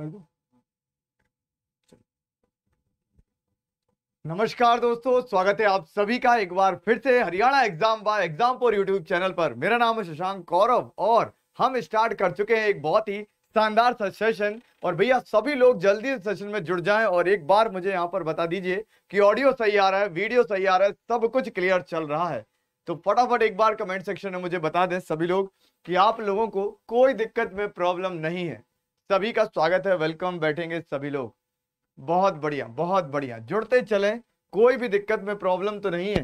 कर दो नमस्कार दोस्तों स्वागत है आप सभी का एक बार फिर से हरियाणा एग्जाम बाय एग्जाम पर यूट्यूब चैनल पर मेरा नाम है शशांक कौरव और हम स्टार्ट कर चुके हैं एक बहुत ही शानदार सेशन और भैया सभी लोग जल्दी से सेशन में जुड़ जाएं और एक बार मुझे यहाँ पर बता दीजिए कि ऑडियो सही आ रहा है वीडियो सही आ रहा है सब कुछ क्लियर चल रहा है तो फटाफट एक बार कमेंट सेक्शन में मुझे बता दें सभी लोग कि आप लोगों को कोई दिक्कत में प्रॉब्लम नहीं है सभी का स्वागत है वेलकम बैठेंगे सभी लोग बहुत बढ़िया बहुत बढ़िया जुड़ते चले कोई भी दिक्कत में प्रॉब्लम तो नहीं है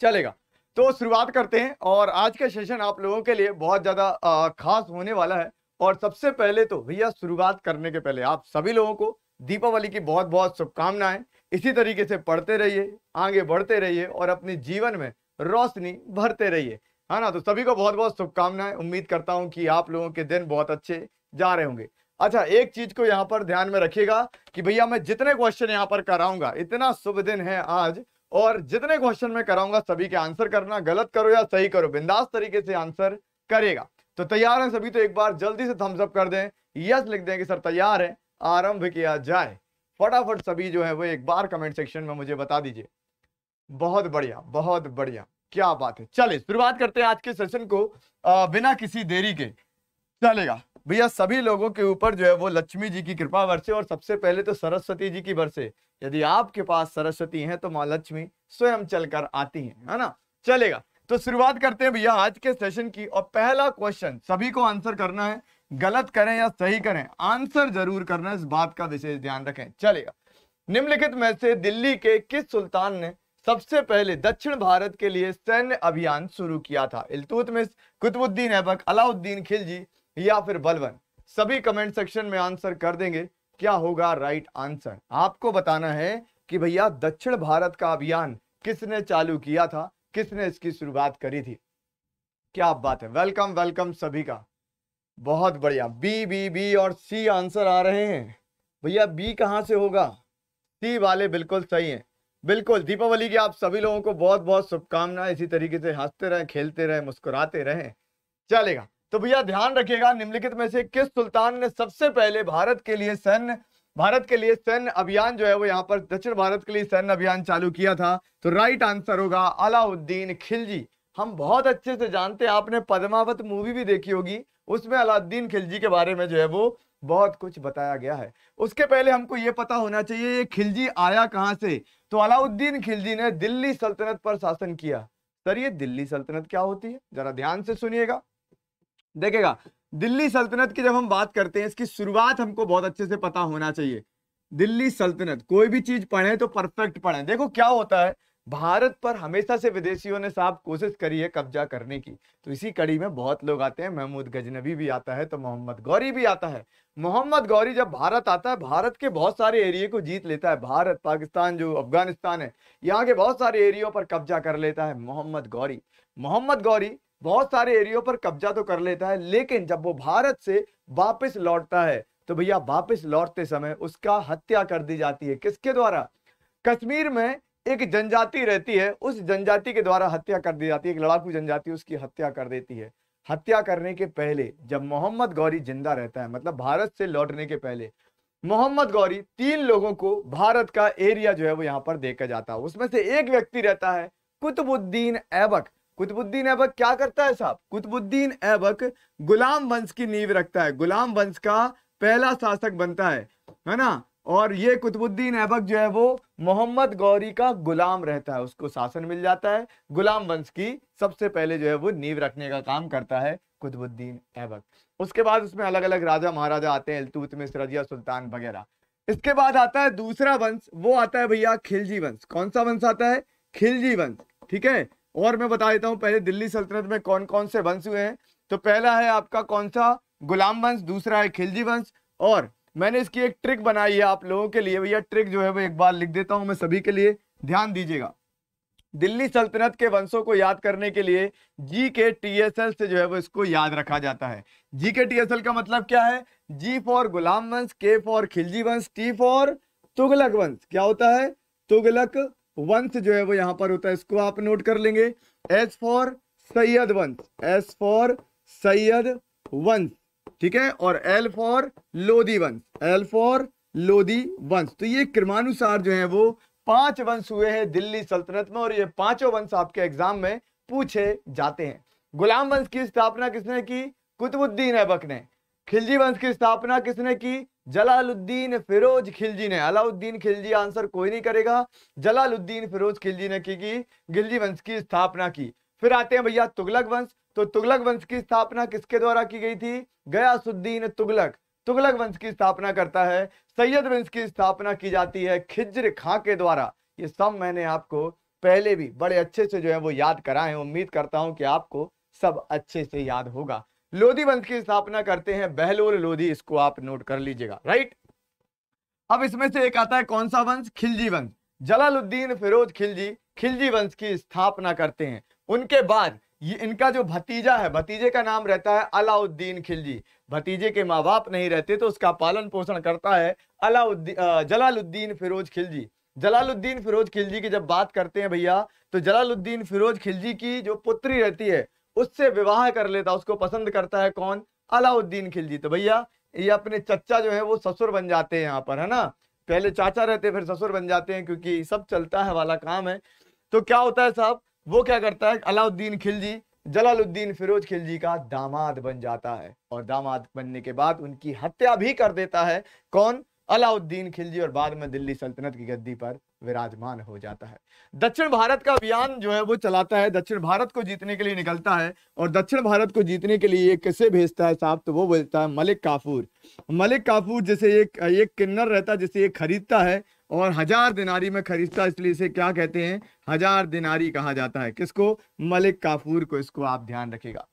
चलेगा तो शुरुआत करते हैं और आज का सेशन आप लोगों के लिए बहुत ज़्यादा खास होने वाला है और सबसे पहले तो भैया शुरुआत करने के पहले आप सभी लोगों को दीपावली की बहुत बहुत शुभकामनाएं इसी तरीके से पढ़ते रहिए आगे बढ़ते रहिए और अपने जीवन में रोशनी भरते रहिए है ना तो सभी को बहुत बहुत शुभकामनाएं उम्मीद करता हूँ कि आप लोगों के दिन बहुत अच्छे जा रहे होंगे अच्छा एक चीज को यहाँ पर ध्यान में रखिएगा कि भैया मैं जितने क्वेश्चन यहाँ पर कराऊंगा इतना शुभ दिन है आज और जितने क्वेश्चन में कराऊंगा सभी के आंसर करना गलत करो या सही करो बिंदास तरीके से आंसर करेगा तो तैयार हैं सभी तो एक बार जल्दी से थम्सअप कर दें यस लिख दें कि सर तैयार है आरंभ किया जाए फटाफट सभी जो है वो एक बार कमेंट सेक्शन में मुझे बता दीजिए बहुत बढ़िया बहुत बढ़िया क्या बात है चले शुरुआत करते हैं आज के सेशन को आ, बिना किसी देरी के चलेगा भैया सभी लोगों के ऊपर जो है वो लक्ष्मी जी की कृपा वर्षे और सबसे पहले तो सरस्वती जी की वर्षे यदि आपके पास सरस्वती है तो माँ लक्ष्मी स्वयं चलकर आती है है ना चलेगा तो शुरुआत करते हैं भैया आज के सेशन की और पहला क्वेश्चन सभी को आंसर करना है गलत करें या सही करें आंसर जरूर करना इस बात का विशेष ध्यान रखें चलेगा निम्नलिखित में से दिल्ली के किस सुल्तान ने सबसे पहले दक्षिण भारत के लिए सैन्य अभियान शुरू किया था इलतुतमिश कुतुबुद्दीन ऐबक अलाउद्दीन खिलजी या फिर बलवन सभी कमेंट सेक्शन में आंसर कर देंगे क्या होगा राइट आंसर आपको बताना है कि भैया दक्षिण भारत का अभियान किसने चालू किया था किसने इसकी शुरुआत करी थी क्या बात है वेलकम वेलकम सभी का बहुत बढ़िया बी बी बी और सी आंसर आ रहे हैं भैया बी कहाँ से होगा सी वाले बिल्कुल सही हैं बिल्कुल दीपावली की आप सभी लोगों को बहुत बहुत शुभकामनाएं इसी तरीके से हंसते रहें खेलते रहें मुस्कुराते रहें चलेगा तो भैया ध्यान रखिएगा निम्नलिखित में से किस सुल्तान ने सबसे पहले भारत के लिए सैन्य भारत के लिए सैन्य अभियान जो है वो यहाँ पर दक्षिण भारत के लिए सैन्य अभियान चालू किया था तो राइट आंसर होगा अलाउद्दीन खिलजी हम बहुत अच्छे से जानते हैं आपने पद्मावत मूवी भी देखी होगी उसमें अलाउद्दीन खिलजी के बारे में जो है वो बहुत कुछ बताया गया है उसके पहले हमको ये पता होना चाहिए ये खिलजी आया कहाँ से तो अलाउद्दीन खिलजी ने दिल्ली सल्तनत पर शासन किया सर ये दिल्ली सल्तनत क्या होती है जरा ध्यान से सुनिएगा देखेगा दिल्ली सल्तनत की जब हम बात करते हैं इसकी शुरुआत हमको बहुत अच्छे से पता होना चाहिए दिल्ली सल्तनत कोई भी चीज पढ़े तो परफेक्ट पढ़े देखो क्या होता है भारत पर हमेशा से विदेशियों ने साफ कोशिश करी है कब्जा करने की तो इसी कड़ी में बहुत लोग आते हैं महमूद गजनबी भी आता है तो मोहम्मद गौरी भी आता है मोहम्मद गौरी जब भारत आता है भारत के बहुत सारे एरिए को जीत लेता है भारत पाकिस्तान जो अफगानिस्तान है यहाँ के बहुत सारे एरियो पर कब्जा कर लेता है मोहम्मद गौरी मोहम्मद गौरी बहुत सारे एरियो पर कब्जा तो कर लेता है लेकिन जब वो भारत से वापस लौटता है तो भैया वापस लौटते समय उसका हत्या कर दी जाती है किसके द्वारा कश्मीर में एक जनजाति रहती है उस जनजाति के द्वारा हत्या कर दी जाती है एक लड़ाकू जनजाति उसकी हत्या कर देती है हत्या करने के पहले जब मोहम्मद गौरी जिंदा रहता है मतलब भारत से लौटने के पहले मोहम्मद गौरी तीन लोगों को भारत का एरिया जो है वो यहाँ पर देखा जाता है उसमें से एक व्यक्ति रहता है कुतुबुद्दीन ऐबक कुतुबुद्दीन ऐबक क्या करता है साहब कुतुबुद्दीन ऐबक गुलाम वंश की नींव रखता है गुलाम वंश का पहला शासक बनता है है ना और ये कुतुबुद्दीन ऐबक जो है वो मोहम्मद गौरी का गुलाम रहता है उसको शासन मिल जाता है गुलाम वंश की सबसे पहले जो है वो नींव रखने का काम करता है कुतुबुद्दीन ऐबक उसके बाद उसमें अलग अलग राजा महाराजा आते हैं अलतूत में सरजिया सुल्तान वगैरह इसके बाद आता है दूसरा वंश वो आता है भैया खिलजी वंश कौन सा वंश आता है खिलजी वंश ठीक है और मैं बता देता हूँ पहले दिल्ली सल्तनत में कौन कौन से वंश हुए हैं तो पहला है आपका कौन सा गुलाम वंश दूसरा है खिलजी वंश और मैंने इसकी एक ट्रिक बनाई है आप लोगों के लिए भैया ट्रिक जो है वो एक बार लिख देता हूँ मैं सभी के लिए ध्यान दीजिएगा दिल्ली सल्तनत के वंशों को याद करने के लिए जी के टी एस एल से जो है वो इसको याद रखा जाता है जी के टी एस एल का मतलब क्या है जी फॉर गुलाम वंश के फॉर खिलजी वंश टी फॉर तुगलक वंश क्या होता है तुगलक वंश जो है वो यहां पर होता है इसको आप नोट कर लेंगे एस फॉर सैयद वंश एस फॉर सैयद वंश ठीक है और एल फॉर लोदी वंश एल फॉर लोदी वंश तो ये क्रमानुसार जो है वो पांच वंश हुए हैं दिल्ली सल्तनत में और ये पांचों वंश आपके एग्जाम में पूछे जाते हैं गुलाम वंश की स्थापना किसने की कुतुबुद्दीन ऐबक ने खिलजी वंश की स्थापना किसने की जलालुद्दीन फिरोज खिलजी ने अलाउद्दीन खिलजी आंसर कोई नहीं करेगा जलालुद्दीन फिरोज खिलजी ने की खिलजी वंश की स्थापना की फिर आते हैं भैया तुगलक वंश तो तुगलक वंश की स्थापना किसके द्वारा की गई थी गयासुद्दीन तुगलक तुगलक वंश की स्थापना करता है सैयद वंश की स्थापना की जाती है खिज्र खां के द्वारा ये सब मैंने आपको पहले भी बड़े अच्छे से जो है वो याद कराए उम्मीद करता हूं कि आपको सब अच्छे से याद होगा लोधी वंश की स्थापना करते हैं बहलोल लोधी इसको आप नोट कर लीजिएगा राइट अब इसमें से एक आता है कौन सा वंश खिलजी वंश जलालुद्दीन फिरोज खिलजी खिलजी वंश की स्थापना करते हैं उनके बाद ये इनका जो भतीजा है भतीजे का नाम रहता है अलाउद्दीन खिलजी भतीजे के माँ बाप नहीं रहते तो उसका पालन पोषण करता है अलाउद्दीन जलालुद्दीन फिरोज खिलजी जलालुद्दीन फिरोज खिलजी की जब बात करते हैं भैया तो जलालुद्दीन फिरोज खिलजी की जो पुत्री रहती है उससे विवाह कर लेता उसको पसंद करता है कौन अलाउद्दीन खिलजी तो भैया ये अपने चचा जो है वो ससुर बन जाते हैं यहाँ पर है ना पहले चाचा रहते फिर ससुर बन जाते हैं क्योंकि सब चलता है वाला काम है तो क्या होता है साहब वो क्या करता है अलाउद्दीन खिलजी जलालुद्दीन फिरोज खिलजी का दामाद बन जाता है और दामाद बनने के बाद उनकी हत्या भी कर देता है कौन अलाउद्दीन खिलजी और बाद में दिल्ली सल्तनत की गद्दी पर विराजमान हो जाता है दक्षिण भारत का अभियान जो है वो चलाता है दक्षिण भारत को जीतने के लिए निकलता है और दक्षिण भारत को जीतने के लिए किसे भेजता है साहब तो वो बोलता है मलिक काफूर मलिक काफूर जैसे एक एक किन्नर रहता है जिसे ये खरीदता है और हजार दिनारी में खरीदता इसलिए इसे क्या कहते हैं हजार दिनारी कहा जाता है किसको मलिक काफूर को इसको आप ध्यान रखेगा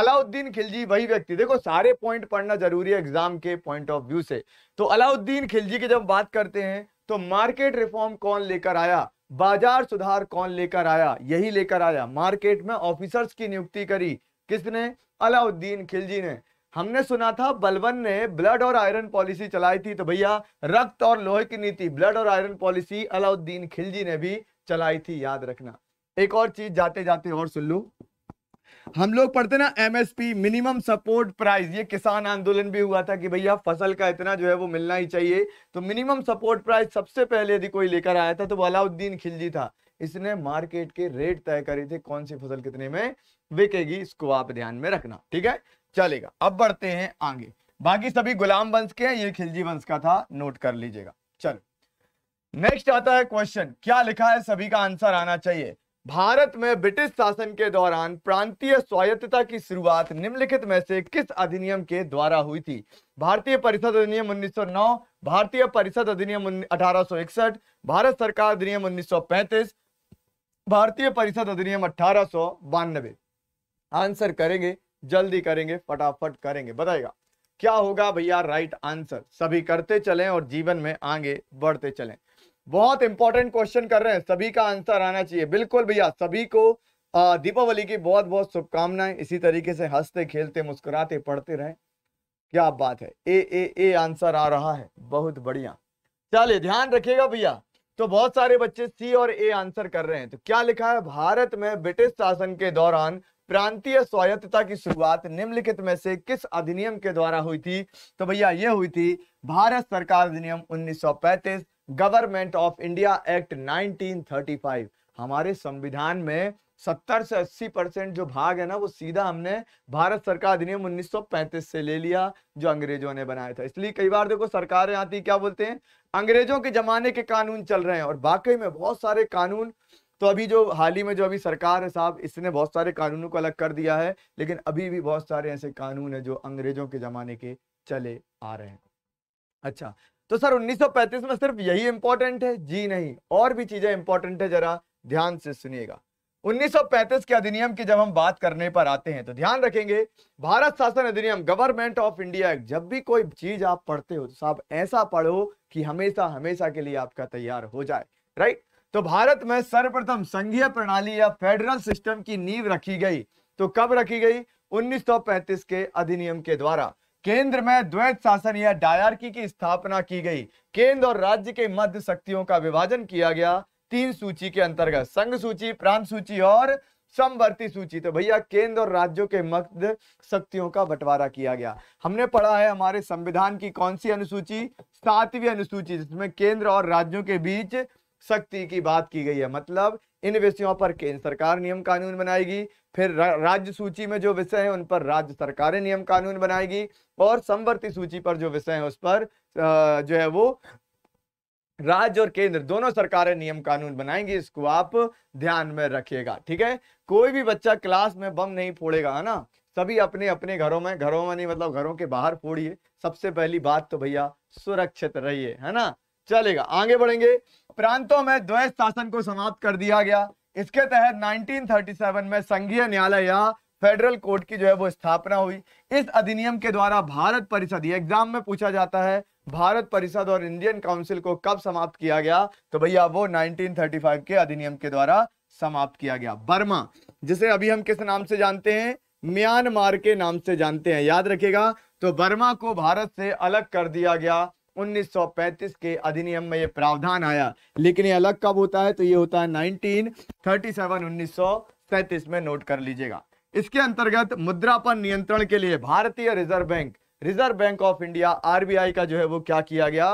अलाउद्दीन खिलजी वही व्यक्ति देखो सारे पॉइंट पढ़ना जरूरी है एग्जाम के पॉइंट ऑफ व्यू से तो अलाउद्दीन खिलजी की जब बात करते हैं तो मार्केट रिफॉर्म कौन लेकर आया बाजार सुधार कौन लेकर आया यही लेकर आया मार्केट में ऑफिसर्स की नियुक्ति करी किसने अलाउद्दीन खिलजी ने हमने सुना था बलवन ने ब्लड और आयरन पॉलिसी चलाई थी तो भैया रक्त और लोहे की नीति ब्लड और आयरन पॉलिसी अलाउद्दीन खिलजी ने भी चलाई थी याद रखना एक और चीज जाते जाते और सुन लू हम लोग पढ़ते ना एमएसपी मिनिमम सपोर्ट प्राइस ये किसान आंदोलन भी हुआ था कि भैया फसल का इतना जो है वो मिलना ही चाहिए तो मिनिमम सपोर्ट प्राइस सबसे पहले यदि कोई लेकर आया था तो वो अलाउद्दीन खिलजी था इसने मार्केट के रेट तय करे थे कौन सी फसल कितने में बिकेगी इसको आप ध्यान में रखना ठीक है चलेगा अब बढ़ते हैं आगे बाकी सभी गुलाम वंश के हैं ये खिलजी वंश का था नोट कर लीजिएगा चलो नेक्स्ट आता है क्वेश्चन क्या लिखा है सभी का आंसर आना चाहिए भारत में ब्रिटिश शासन के दौरान प्रांतीय स्वायत्तता की शुरुआत निम्नलिखित में से किस अधिनियम के द्वारा हुई थी भारतीय परिषद अधिनियम 1909 भारतीय परिषद अधिनियम अठारह भारत सरकार अधिनियम 1935 भारतीय परिषद अधिनियम अठारह आंसर करेंगे जल्दी करेंगे फटाफट करेंगे बताएगा क्या होगा भैया राइट आंसर सभी करते चले और जीवन में आगे बढ़ते चले बहुत इंपॉर्टेंट क्वेश्चन कर रहे हैं सभी का आंसर आना चाहिए बिल्कुल भैया सभी को दीपावली की बहुत बहुत शुभकामनाएं इसी तरीके से हंसते खेलते मुस्कुराते पढ़ते रहें क्या बात है ए ए ए आंसर आ रहा है बहुत बढ़िया चलिए ध्यान रखिएगा भैया तो बहुत सारे बच्चे सी और ए आंसर कर रहे हैं तो क्या लिखा है भारत में ब्रिटिश शासन के दौरान प्रांतीय स्वायत्तता की शुरुआत निम्नलिखित में से किस अधिनियम के द्वारा हुई थी तो भैया ये हुई थी भारत सरकार अधिनियम 1935 गवर्नमेंट ऑफ इंडिया एक्ट 1935 हमारे संविधान में 70 से 80 परसेंट जो भाग है ना वो सीधा हमने भारत सरकार अधिनियम 1935 से ले लिया जो अंग्रेजों ने बनाया था इसलिए कई बार देखो सरकारें आती क्या बोलते हैं अंग्रेजों के जमाने के कानून चल रहे हैं और बाकी में बहुत सारे कानून तो अभी जो हाल ही में जो अभी सरकार है साहब इसने बहुत सारे कानूनों को अलग कर दिया है लेकिन अभी भी बहुत सारे ऐसे कानून है जो अंग्रेजों के जमाने के चले आ रहे हैं अच्छा तो सर 1935 में सिर्फ यही इंपॉर्टेंट है जी नहीं और भी चीजें इंपॉर्टेंट है जरा ध्यान से सुनिएगा 1935 के अधिनियम की जब हम बात करने पर आते हैं तो ध्यान रखेंगे भारत शासन अधिनियम गवर्नमेंट ऑफ इंडिया एक्ट जब भी कोई चीज आप पढ़ते हो तो साहब ऐसा पढ़ो कि हमेशा हमेशा के लिए आपका तैयार हो जाए राइट तो भारत में सर्वप्रथम संघीय प्रणाली या फेडरल सिस्टम की नींव रखी गई तो कब रखी गई 1935 के अधिनियम के द्वारा केंद्र में द्वैत शासन या डायरकी की स्थापना की गई केंद्र और राज्य के मध्य शक्तियों का विभाजन किया गया तीन सूची के अंतर्गत संघ सूची प्रांत सूची और समवर्ती सूची तो भैया केंद्र और राज्यों के मध्य शक्तियों का बंटवारा किया गया हमने पढ़ा है हमारे संविधान की कौन सी अनुसूची सातवीं अनुसूची जिसमें केंद्र और राज्यों के बीच सख्ती की बात की गई है मतलब इन विषयों पर केंद्र सरकार नियम कानून बनाएगी फिर रा, राज्य सूची में जो विषय है उन पर राज्य सरकारें नियम कानून बनाएगी और समवर्ती सूची पर जो विषय है उस पर जो है वो राज्य और केंद्र दोनों सरकारें नियम कानून बनाएंगी इसको आप ध्यान में रखिएगा ठीक है कोई भी बच्चा क्लास में बम नहीं फोड़ेगा है ना सभी अपने अपने घरों में घरों में नहीं मतलब घरों के बाहर फोड़िए सबसे पहली बात तो भैया सुरक्षित रहिए है ना चलेगा आगे बढ़ेंगे प्रांतों में द्वैत शासन को समाप्त कर दिया गया इसके तहत 1937 में संघीय न्यायालय या फेडरल कोर्ट की जो है वो स्थापना हुई इस अधिनियम के द्वारा भारत परिषद एग्जाम में पूछा जाता है भारत परिषद और इंडियन काउंसिल को कब समाप्त किया गया तो भैया वो 1935 के अधिनियम के द्वारा समाप्त किया गया बर्मा जिसे अभी हम किस नाम से जानते हैं म्यांमार के नाम से जानते हैं याद रखेगा तो बर्मा को भारत से अलग कर दिया गया 1935 के अधिनियम में ये प्रावधान आया लेकिन ये अलग कब होता है तो ये होता है 1937 1937 में नोट कर लीजिएगा इसके अंतर्गत मुद्रा पर नियंत्रण के लिए भारतीय reserve bank reserve bank of India RBI का जो है वो क्या किया गया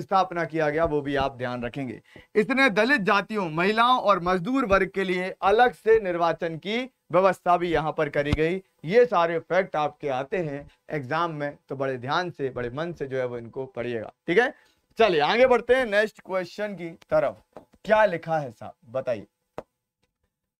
स्थापना किया गया वो भी आप ध्यान रखेंगे इसने दलित जातियों महिलाओं और मजदूर वर्ग के लिए अलग से निर्वाचन की व्यवस्था भी यहाँ पर करी गई ये सारे फैक्ट आपके आते हैं एग्जाम में तो बड़े ध्यान से बड़े मन से जो है वो इनको पढ़िएगा ठीक है चलिए आगे बढ़ते हैं नेक्स्ट क्वेश्चन की तरफ क्या लिखा है साहब बताइए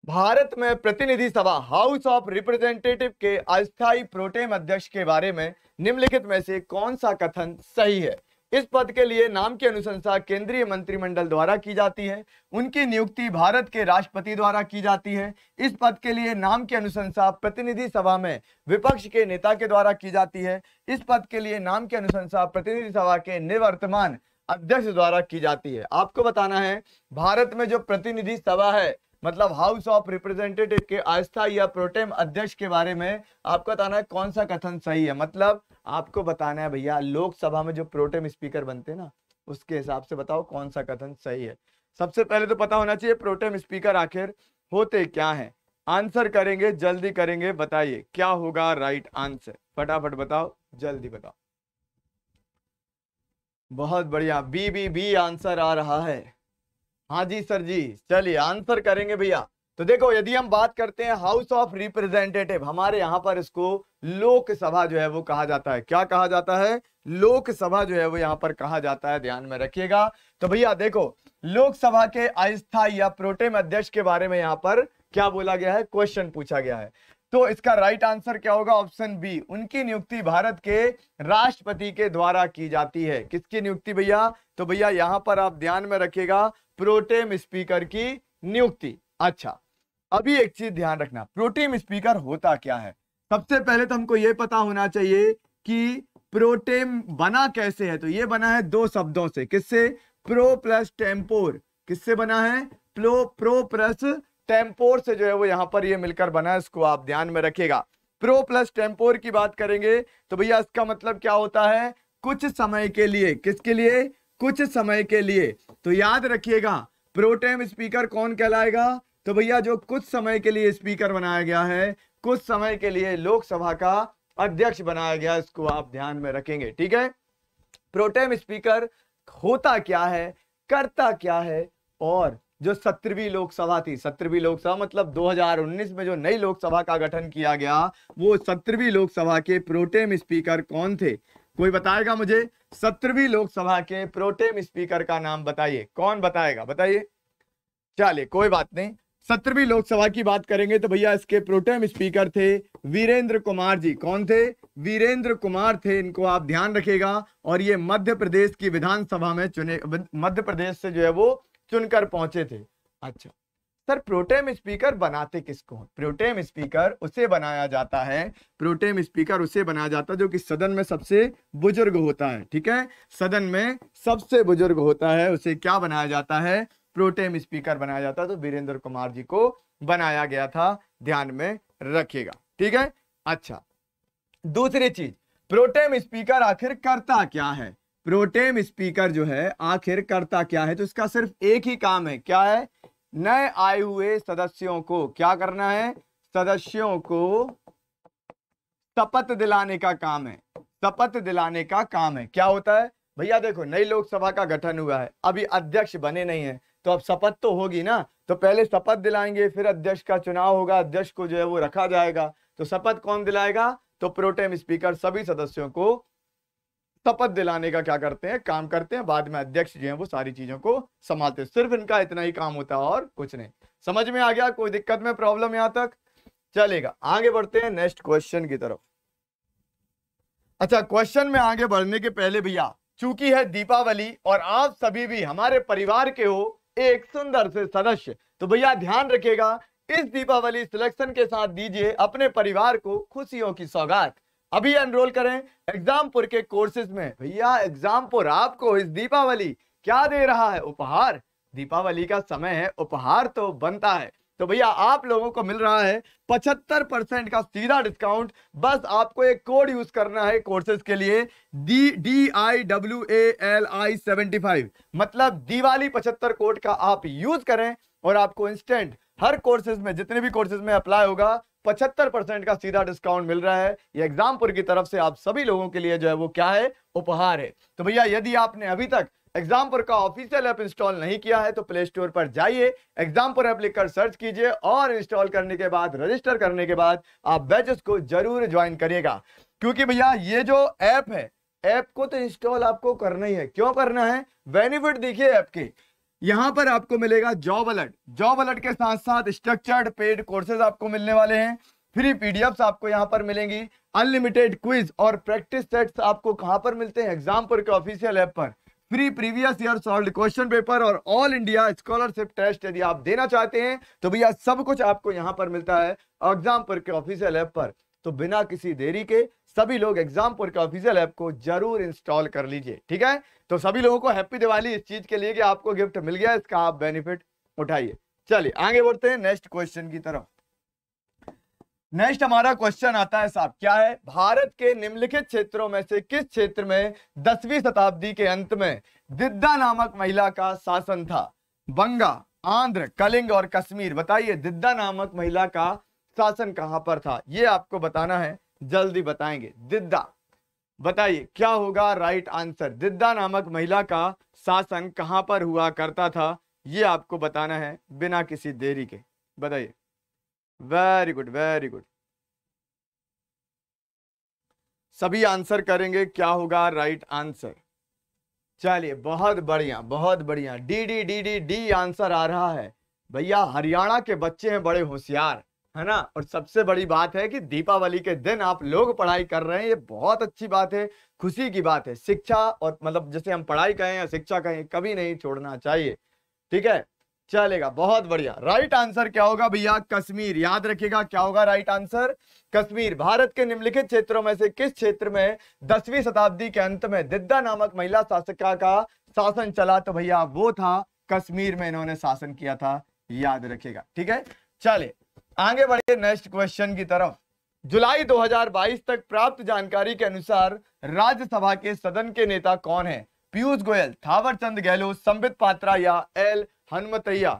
भारत में प्रतिनिधि सभा हाउस ऑफ रिप्रेजेंटेटिव के अस्थायी प्रोटेम अध्यक्ष के बारे में निम्नलिखित में से कौन सा कथन सही है इस पद के लिए नाम की अनुशंसा केंद्रीय मंत्रिमंडल द्वारा की जाती है उनकी नियुक्ति भारत के राष्ट्रपति द्वारा की जाती है इस पद के लिए नाम की अनुशंसा प्रतिनिधि सभा में विपक्ष के नेता के द्वारा की जाती है इस पद के लिए नाम की अनुशंसा प्रतिनिधि सभा के निवर्तमान अध्यक्ष द्वारा की जाती है आपको बताना है भारत में जो प्रतिनिधि सभा है मतलब हाउस ऑफ रिप्रेजेंटेटिव के आस्था या प्रोटेम अध्यक्ष के बारे में आपको बताना है कौन सा कथन सही है मतलब आपको बताना है भैया लोकसभा में जो प्रोटेम स्पीकर बनते ना उसके हिसाब से बताओ कौन सा कथन सही है सबसे पहले तो पता होना चाहिए प्रोटेम स्पीकर आखिर होते क्या है आंसर करेंगे जल्दी करेंगे बताइए क्या होगा राइट आंसर फटाफट बताओ जल्दी बताओ बहुत बढ़िया बी बी बी आंसर आ रहा है हाँ जी सर जी चलिए आंसर करेंगे भैया तो देखो यदि हम बात करते हैं हाउस ऑफ रिप्रेजेंटेटिव हमारे यहाँ पर इसको लोकसभा जो है वो कहा जाता है क्या कहा जाता है लोकसभा जो है वो यहाँ पर कहा जाता है ध्यान में रखिएगा तो भैया देखो लोकसभा के अस्थायी या प्रोटेम अध्यक्ष के बारे में यहाँ पर क्या बोला गया है क्वेश्चन पूछा गया है तो इसका राइट आंसर क्या होगा ऑप्शन बी उनकी नियुक्ति भारत के राष्ट्रपति के द्वारा की जाती है किसकी नियुक्ति भैया तो भैया यहां पर आप ध्यान में रखिएगा प्रोटेम स्पीकर की नियुक्ति अच्छा अभी एक चीज ध्यान रखना प्रोटेम स्पीकर होता क्या है सबसे पहले तो हमको यह पता होना चाहिए कि प्रोटेम बना कैसे है तो ये बना है दो शब्दों से किससे प्रो प्लस टेम्पोर किससे बना है प्रो प्रो प्लस टेम्पोर से जो है वो यहाँ पर ये मिलकर बना है इसको आप ध्यान में रखिएगा प्रो प्लस टेम्पोर की बात करेंगे तो भैया इसका मतलब क्या होता है कुछ समय के लिए किसके लिए कुछ समय के लिए तो याद रखिएगा प्रोटेम स्पीकर कौन कहलाएगा तो भैया जो कुछ समय के लिए स्पीकर बनाया गया है कुछ समय के लिए लोकसभा का अध्यक्ष बनाया गया इसको आप ध्यान में रखेंगे ठीक है प्रोटेम स्पीकर होता क्या है करता क्या है और जो सत्रहवीं लोकसभा थी सत्रहवीं लोकसभा मतलब 2019 में जो नई लोकसभा का गठन किया गया वो सत्रहवीं लोकसभा के प्रोटेम स्पीकर कौन थे कोई बताएगा मुझे सत्रहवीं लोकसभा के प्रोटेम स्पीकर का नाम बताइए कौन बताएगा बताइए चलिए कोई बात नहीं सत्रहवीं लोकसभा की बात करेंगे तो भैया इसके प्रोटेम स्पीकर थे वीरेंद्र कुमार जी कौन थे वीरेंद्र कुमार थे इनको आप ध्यान रखेगा और ये मध्य प्रदेश की विधानसभा में चुने मध्य प्रदेश से जो है वो चुनकर पहुंचे थे अच्छा सर प्रोटेम स्पीकर बनाते किसको प्रोटेम स्पीकर उसे बनाया जाता है प्रोटेम स्पीकर उसे बनाया जाता है जो कि सदन में सबसे बुजुर्ग होता है ठीक है सदन में सबसे बुजुर्ग होता है उसे क्या बनाया जाता है प्रोटेम स्पीकर बनाया जाता है तो वीरेंद्र कुमार जी को बनाया गया था ध्यान में रखिएगा ठीक है अच्छा दूसरी चीज प्रोटेम स्पीकर आखिर करता क्या है प्रोटेम स्पीकर जो है आखिर करता क्या है तो इसका सिर्फ एक ही काम है क्या है नए आए हुए सदस्यों को क्या करना है सदस्यों को शपथ दिलाने का काम है शपथ दिलाने का काम है क्या होता है भैया देखो नई लोकसभा का गठन हुआ है अभी अध्यक्ष बने नहीं है तो अब शपथ तो होगी ना तो पहले शपथ दिलाएंगे फिर अध्यक्ष का चुनाव होगा अध्यक्ष को जो है वो रखा जाएगा तो शपथ कौन दिलाएगा तो प्रोटेम स्पीकर सभी सदस्यों को शपथ दिलाने का क्या करते हैं काम करते हैं बाद में अध्यक्ष जो है वो सारी चीजों को संभालते हैं सिर्फ इनका इतना ही काम होता है और कुछ नहीं समझ में आ गया कोई दिक्कत में प्रॉब्लम यहां तक चलेगा आगे बढ़ते हैं नेक्स्ट क्वेश्चन की तरफ अच्छा क्वेश्चन में आगे बढ़ने के पहले भैया चूंकि है दीपावली और आप सभी भी हमारे परिवार के हो एक सुंदर से सदस्य तो भैया ध्यान रखेगा इस दीपावली सिलेक्शन के साथ दीजिए अपने परिवार को खुशियों की सौगात अभी एनरोल करें एग्जामपुर के कोर्सेज में भैया एग्जामपुर आपको इस दीपावली क्या दे रहा है उपहार दीपावली का समय है उपहार तो बनता है तो भैया आप लोगों को मिल रहा है 75 परसेंट का सीधा डिस्काउंट बस आपको एक कोड यूज करना है कोर्सेज के लिए D D I W A L I seventy five मतलब दिवाली 75 कोड का आप यूज करें और आपको इंस्टेंट हर कोर्सेज में जितने भी कोर्सेज में अप्लाई होगा पचहत्तर परसेंट का सीधा डिस्काउंट मिल रहा है ये एग्जामपुर की तरफ से आप सभी लोगों के लिए जो है वो क्या है उपहार है तो भैया यदि आपने अभी तक एग्जामपुर का ऑफिशियल ऐप इंस्टॉल नहीं किया है तो प्ले स्टोर पर जाइए एग्जामपुर ऐप लिखकर सर्च कीजिए और इंस्टॉल करने के बाद रजिस्टर करने के बाद आप बैचेस को जरूर ज्वाइन करिएगा क्योंकि भैया ये जो ऐप है ऐप को तो इंस्टॉल आपको करना ही है क्यों करना है बेनिफिट देखिए ऐप के यहां पर आपको मिलेगा जॉब अलर्ट जॉब अलर्ट के साथ साथ स्ट्रक्चर्ड पेड कोर्सेज आपको मिलने वाले हैं फ्री पीडीएफ आपको यहाँ पर मिलेंगी अनलिमिटेड क्विज और प्रैक्टिस सेट्स आपको कहाँ पर मिलते हैं एग्जामपुर के ऑफिशियल ऐप पर free previous year solve question paper और ऑल इंडिया स्कॉलरशिप टेस्ट यदि आप देना चाहते हैं तो भैया सब कुछ आपको यहां पर मिलता है एग्जामपुर के ऑफिशियल ऐप पर तो बिना किसी देरी के सभी लोग एग्जामपुर के ऑफिशियल ऐप को जरूर इंस्टॉल कर लीजिए ठीक है तो सभी लोगों को हैप्पी दिवाली इस चीज के लिए कि आपको गिफ्ट मिल गया इसका आप बेनिफिट उठाइए चलिए आगे बढ़ते हैं नेक्स्ट क्वेश्चन की तरफ नेक्स्ट हमारा क्वेश्चन आता है साहब क्या है भारत के निम्नलिखित क्षेत्रों में से किस क्षेत्र में दसवीं शताब्दी के अंत में दिद्दा नामक महिला का शासन था बंगा आंध्र कलिंग और कश्मीर बताइए दिद्दा नामक महिला का शासन कहां पर था ये आपको बताना है जल्दी बताएंगे दिद्दा बताइए क्या होगा राइट आंसर दिद्दा नामक महिला का शासन कहां पर हुआ करता था ये आपको बताना है बिना किसी देरी के बताइए वेरी गुड वेरी गुड सभी आंसर करेंगे क्या होगा राइट आंसर चलिए बहुत बढ़िया बहुत बढ़िया D D D D D answer आ रहा है भैया हरियाणा के बच्चे हैं बड़े होशियार है ना और सबसे बड़ी बात है कि दीपावली के दिन आप लोग पढ़ाई कर रहे हैं ये बहुत अच्छी बात है खुशी की बात है शिक्षा और मतलब जैसे हम पढ़ाई कहें या शिक्षा कहें कभी नहीं छोड़ना चाहिए ठीक है चलेगा बहुत बढ़िया राइट आंसर क्या होगा भैया कश्मीर याद रखिएगा क्या होगा राइट आंसर कश्मीर भारत के निम्नलिखित क्षेत्रों में से किस क्षेत्र में दसवीं शताब्दी के अंत में दिद्दा नामक महिला शासिका का शासन चला तो भैया वो था कश्मीर में इन्होंने शासन किया था याद रखिएगा ठीक है चले आगे बढ़िए नेक्स्ट क्वेश्चन की तरफ जुलाई 2022 तक प्राप्त जानकारी के अनुसार राज्यसभा के सदन के नेता कौन है पीयूष गोयल थावरचंद गहलोत संबित पात्रा या एल हनुमतैया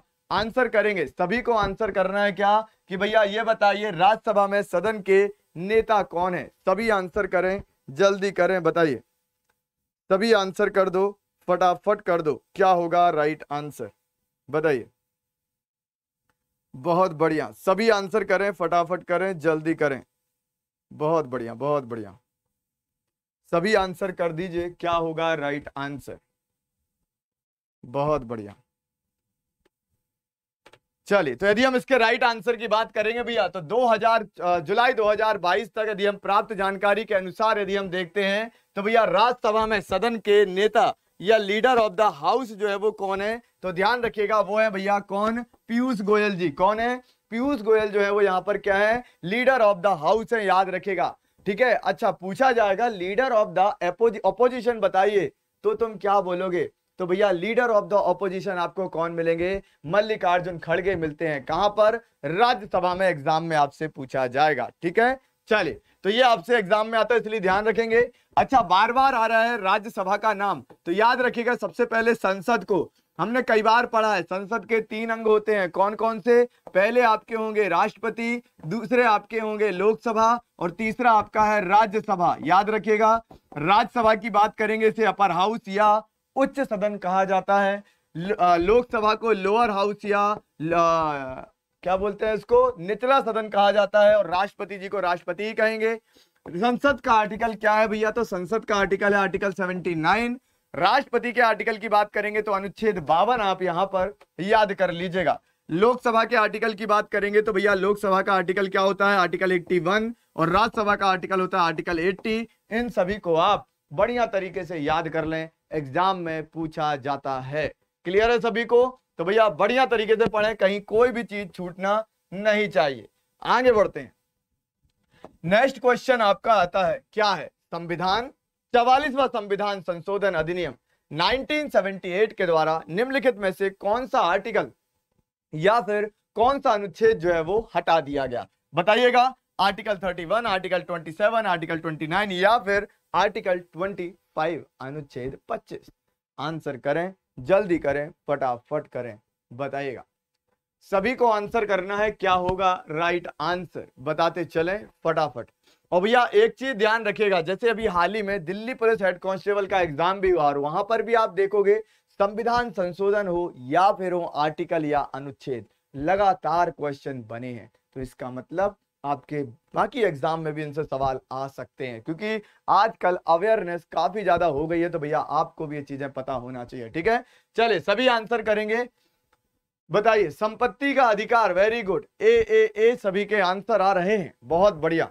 आंसर करेंगे सभी को आंसर करना है क्या कि भैया ये बताइए राज्यसभा में सदन के नेता कौन है सभी आंसर करें जल्दी करें बताइए सभी आंसर कर दो फटाफट कर दो क्या होगा राइट आंसर बताइए बहुत बढ़िया सभी आंसर करें फटाफट करें जल्दी करें बहुत बढ़िया बहुत बढ़िया सभी आंसर कर दीजिए क्या होगा राइट आंसर बहुत बढ़िया चलिए तो यदि हम इसके राइट आंसर की बात करेंगे भैया तो 2000 जुलाई 2022 तक यदि हम प्राप्त जानकारी के अनुसार यदि हम देखते हैं तो भैया राज्यसभा में सदन के नेता या लीडर ऑफ द हाउस जो है वो कौन है तो ध्यान रखिएगा वो है भैया कौन पीयूष गोयल जी कौन है पीयूष गोयल जो है वो यहाँ पर क्या है लीडर ऑफ द हाउस है याद रखेगा ठीक है अच्छा पूछा जाएगा लीडर ऑफ द अपोजिशन बताइए तो तुम क्या बोलोगे तो भैया लीडर ऑफ द ऑपोजिशन आपको कौन मिलेंगे मल्लिकार्जुन खड़गे मिलते हैं कहां पर राज्यसभा में एग्जाम में आपसे पूछा जाएगा ठीक है चलिए तो ये आपसे एग्जाम में आता है इसलिए ध्यान रखेंगे अच्छा बार बार आ रहा है राज्यसभा का नाम तो याद रखिएगा सबसे पहले संसद को हमने कई बार पढ़ा है संसद के तीन अंग होते हैं कौन कौन से पहले आपके होंगे राष्ट्रपति दूसरे आपके होंगे लोकसभा और तीसरा आपका है राज्यसभा याद रखिएगा राज्यसभा की बात करेंगे इसे अपर हाउस या उच्च सदन कहा जाता है लोकसभा को लोअर हाउस या क्या बोलते हैं इसको निचला सदन कहा जाता है और राष्ट्रपति जी को राष्ट्रपति ही कहेंगे संसद का आर्टिकल क्या है भैया तो संसद का आर्टिकल है आर्टिकल 79 राष्ट्रपति के आर्टिकल की बात करेंगे तो अनुच्छेद बावन आप यहां पर याद कर लीजिएगा लोकसभा के आर्टिकल की बात करेंगे तो भैया लोकसभा का आर्टिकल क्या होता है आर्टिकल 81 और राज्यसभा का आर्टिकल होता है आर्टिकल 80 इन सभी को आप बढ़िया तरीके से याद कर लें एग्जाम में पूछा जाता है क्लियर है सभी को तो भैया बढ़िया तरीके से पढ़े कहीं कोई भी चीज छूटना नहीं चाहिए आगे बढ़ते हैं नेक्स्ट क्वेश्चन आपका आता है क्या है संविधान चवालीसवा संविधान संशोधन अधिनियम 1978 के द्वारा निम्नलिखित में से कौन सा आर्टिकल या फिर कौन सा अनुच्छेद जो है वो हटा दिया गया बताइएगा आर्टिकल 31 आर्टिकल 27 आर्टिकल 29 या फिर आर्टिकल 25 अनुच्छेद 25 आंसर करें जल्दी करें फटाफट करें बताइएगा सभी को आंसर करना है क्या होगा राइट आंसर बताते चलें फटाफट और भैया एक चीज ध्यान रखिएगा जैसे अभी हाल ही में दिल्ली पुलिस हेड कांस्टेबल का एग्जाम भी हुआ और वहां पर भी आप देखोगे संविधान संशोधन हो या फिर हो आर्टिकल या अनुच्छेद लगातार क्वेश्चन बने हैं तो इसका मतलब आपके बाकी एग्जाम में भी इनसे सवाल आ सकते हैं क्योंकि आजकल अवेयरनेस काफी ज्यादा हो गई है तो भैया आपको भी ये चीजें पता होना चाहिए ठीक है चले सभी आंसर करेंगे बताइए संपत्ति का अधिकार वेरी गुड ए ए ए सभी के आंसर आ रहे हैं बहुत बढ़िया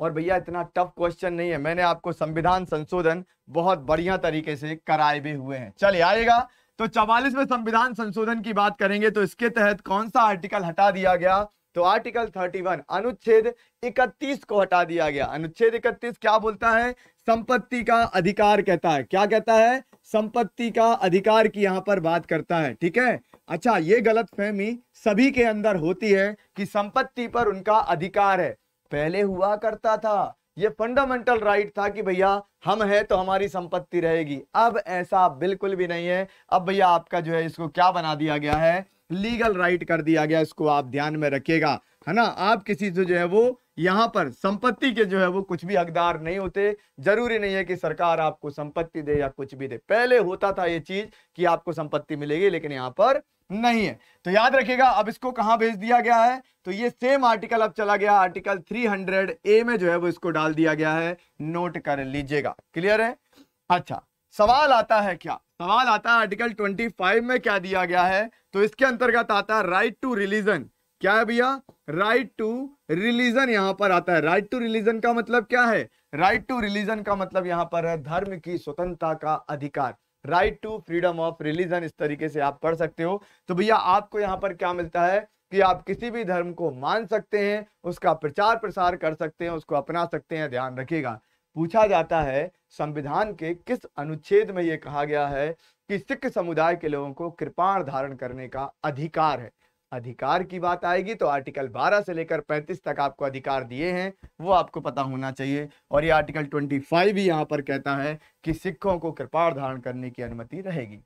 और भैया इतना टफ क्वेश्चन नहीं है मैंने आपको संविधान संशोधन बहुत बढ़िया तरीके से कराए भी हुए हैं चलिए आएगा तो चवालीसवें संविधान संशोधन की बात करेंगे तो इसके तहत कौन सा आर्टिकल हटा दिया गया तो आर्टिकल 31 अनुच्छेद 31 को हटा दिया गया अनुच्छेद 31 क्या बोलता है संपत्ति का अधिकार कहता है क्या कहता है संपत्ति का अधिकार की यहाँ पर बात करता है ठीक है अच्छा ये गलत फहमी सभी के अंदर होती है कि संपत्ति पर उनका अधिकार है पहले हुआ करता था ये फंडामेंटल राइट right था कि भैया हम हैं तो हमारी संपत्ति रहेगी अब ऐसा बिल्कुल भी नहीं है अब भैया आपका जो है इसको क्या बना दिया गया है लीगल राइट कर दिया गया इसको आप ध्यान में रखिएगा है ना आप किसी से जो है वो यहाँ पर संपत्ति के जो है वो कुछ भी हकदार नहीं होते जरूरी नहीं है कि सरकार आपको संपत्ति दे या कुछ भी दे पहले होता था ये चीज कि आपको संपत्ति मिलेगी लेकिन यहाँ पर नहीं है तो याद रखिएगा अब इसको कहाँ भेज दिया गया है तो ये सेम आर्टिकल अब चला गया आर्टिकल 300 ए में जो है वो इसको डाल दिया गया है नोट कर लीजिएगा क्लियर है अच्छा सवाल आता है क्या सवाल आता है आर्टिकल 25 में क्या दिया गया है तो इसके अंतर्गत आता है राइट टू रिलीजन क्या है भैया राइट टू रिलीजन यहाँ पर आता है राइट टू रिलीजन का मतलब क्या है राइट टू रिलीजन का मतलब यहाँ पर है धर्म की स्वतंत्रता का अधिकार right to freedom of religion इस तरीके से आप पढ़ सकते हो तो भैया आपको यहाँ पर क्या मिलता है कि आप किसी भी धर्म को मान सकते हैं उसका प्रचार प्रसार कर सकते हैं उसको अपना सकते हैं ध्यान रखिएगा पूछा जाता है संविधान के किस अनुच्छेद में यह कहा गया है कि सिख समुदाय के लोगों को कृपाण धारण करने का अधिकार है अधिकार की बात आएगी तो आर्टिकल 12 से लेकर 35 तक आपको अधिकार दिए हैं वो आपको पता होना चाहिए और ये आर्टिकल 25 भी यहाँ पर कहता है कि सिखों को कृपाण धारण करने की अनुमति रहेगी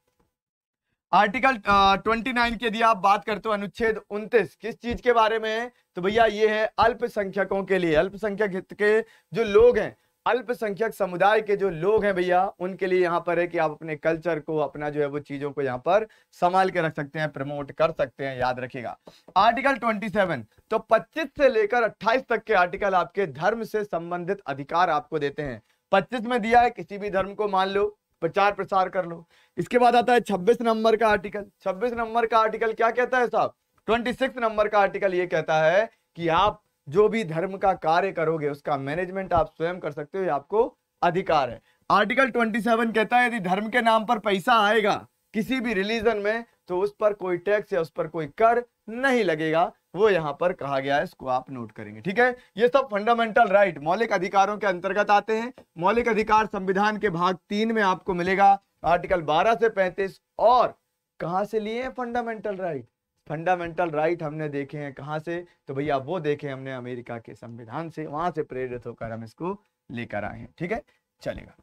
आर्टिकल ट्वेंटी नाइन की यदि आप बात करते हो अनुच्छेद उन्तीस किस चीज के बारे में है तो भैया ये है अल्पसंख्यकों के लिए अल्पसंख्यक हित के जो लोग हैं अल्पसंख्यक समुदाय के जो लोग हैं भैया उनके लिए यहाँ पर है कि आप अपने कल्चर को अपना जो है वो चीजों को यहाँ पर संभाल के रख सकते हैं प्रमोट कर सकते हैं याद रखिएगा आर्टिकल 27 तो 25 से लेकर 28 तक के आर्टिकल आपके धर्म से संबंधित अधिकार आपको देते हैं 25 में दिया है किसी भी धर्म को मान लो प्रचार प्रसार कर लो इसके बाद आता है छब्बीस नंबर का आर्टिकल छब्बीस नंबर का आर्टिकल क्या कहता है साहब ट्वेंटी नंबर का आर्टिकल ये कहता है कि आप जो भी धर्म का कार्य करोगे उसका मैनेजमेंट आप स्वयं कर सकते हो आपको अधिकार है आर्टिकल 27 कहता है यदि धर्म के नाम पर पैसा आएगा किसी भी रिलीजन में तो उस पर कोई टैक्स या उस पर कोई कर नहीं लगेगा वो यहाँ पर कहा गया है इसको आप नोट करेंगे ठीक है ये सब फंडामेंटल राइट मौलिक अधिकारों के अंतर्गत आते हैं मौलिक अधिकार संविधान के भाग तीन में आपको मिलेगा आर्टिकल 12 से 35 और कहा से लिए फंडामेंटल राइट फंडामेंटल राइट हमने देखे हैं कहाँ से तो भैया वो देखे हमने अमेरिका के संविधान से वहां से प्रेरित होकर हम इसको लेकर आए हैं ठीक है चलेगा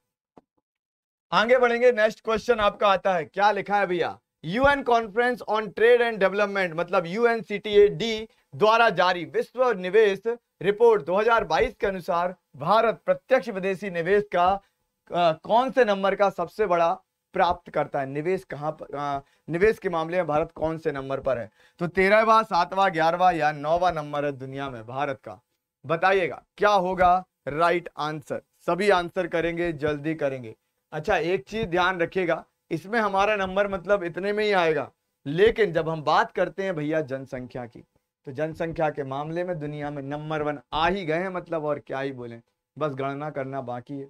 आगे बढ़ेंगे नेक्स्ट क्वेश्चन आपका आता है क्या लिखा है भैया UN conference on trade and development मतलब यूएन डी द्वारा जारी विश्व निवेश रिपोर्ट 2022 के अनुसार भारत प्रत्यक्ष विदेशी निवेश का आ, कौन से नंबर का सबसे बड़ा प्राप्त करता है निवेश कहाँ पर आ, हाँ, निवेश के मामले में भारत कौन से नंबर पर है तो तेरहवा सातवा ग्यारहवा या नौवा नंबर है दुनिया में भारत का बताइएगा क्या होगा राइट आंसर सभी आंसर करेंगे जल्दी करेंगे अच्छा एक चीज ध्यान रखिएगा इसमें हमारा नंबर मतलब इतने में ही आएगा लेकिन जब हम बात करते हैं भैया जनसंख्या की तो जनसंख्या के मामले में दुनिया में नंबर वन आ ही गए हैं मतलब और क्या ही बोले बस गणना करना बाकी है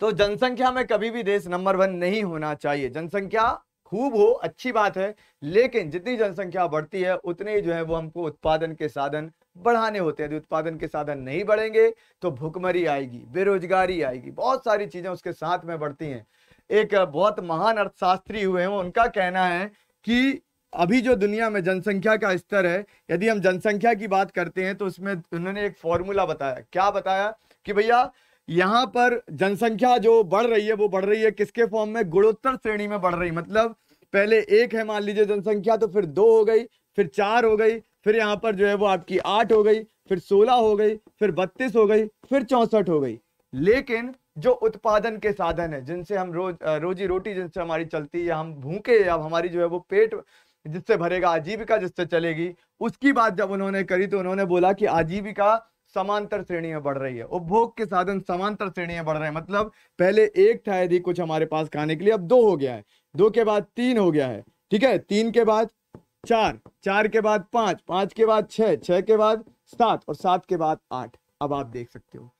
तो जनसंख्या में कभी भी देश नंबर वन नहीं होना चाहिए जनसंख्या खूब हो अच्छी बात है लेकिन जितनी जनसंख्या बढ़ती है उतने ही जो है वो हमको उत्पादन के साधन बढ़ाने होते हैं यदि उत्पादन के साधन नहीं बढ़ेंगे तो भुखमरी आएगी बेरोजगारी आएगी बहुत सारी चीजें उसके साथ में बढ़ती हैं एक बहुत महान अर्थशास्त्री हुए हैं उनका कहना है कि अभी जो दुनिया में जनसंख्या का स्तर है यदि हम जनसंख्या की बात करते हैं तो उसमें उन्होंने एक फॉर्मूला बताया क्या बताया कि भैया यहाँ पर जनसंख्या जो बढ़ रही है वो बढ़ रही है किसके फॉर्म में गुणोत्तर श्रेणी में बढ़ रही है मतलब पहले एक है मान लीजिए जनसंख्या तो फिर दो हो गई फिर चार हो गई फिर यहाँ पर जो है वो आपकी आठ हो गई फिर सोलह हो गई फिर बत्तीस हो गई फिर चौसठ हो गई लेकिन जो उत्पादन के साधन है जिनसे हम रोज रोजी रोटी जिनसे हमारी चलती है हम भूखे अब हमारी जो है वो पेट जिससे भरेगा आजीविका जिससे चलेगी उसकी बात जब उन्होंने करी तो उन्होंने बोला कि आजीविका समांतर श्रेणी में बढ़ रही है उपभोग के साधन समांतर श्रेणी में बढ़ रहे हैं मतलब पहले एक था यदि कुछ हमारे पास खाने के लिए अब दो हो गया है दो के बाद तीन हो गया है ठीक है तीन के बाद चार चार के बाद पांच पांच के बाद छह छह के बाद सात और सात के बाद आठ अब आप देख सकते हो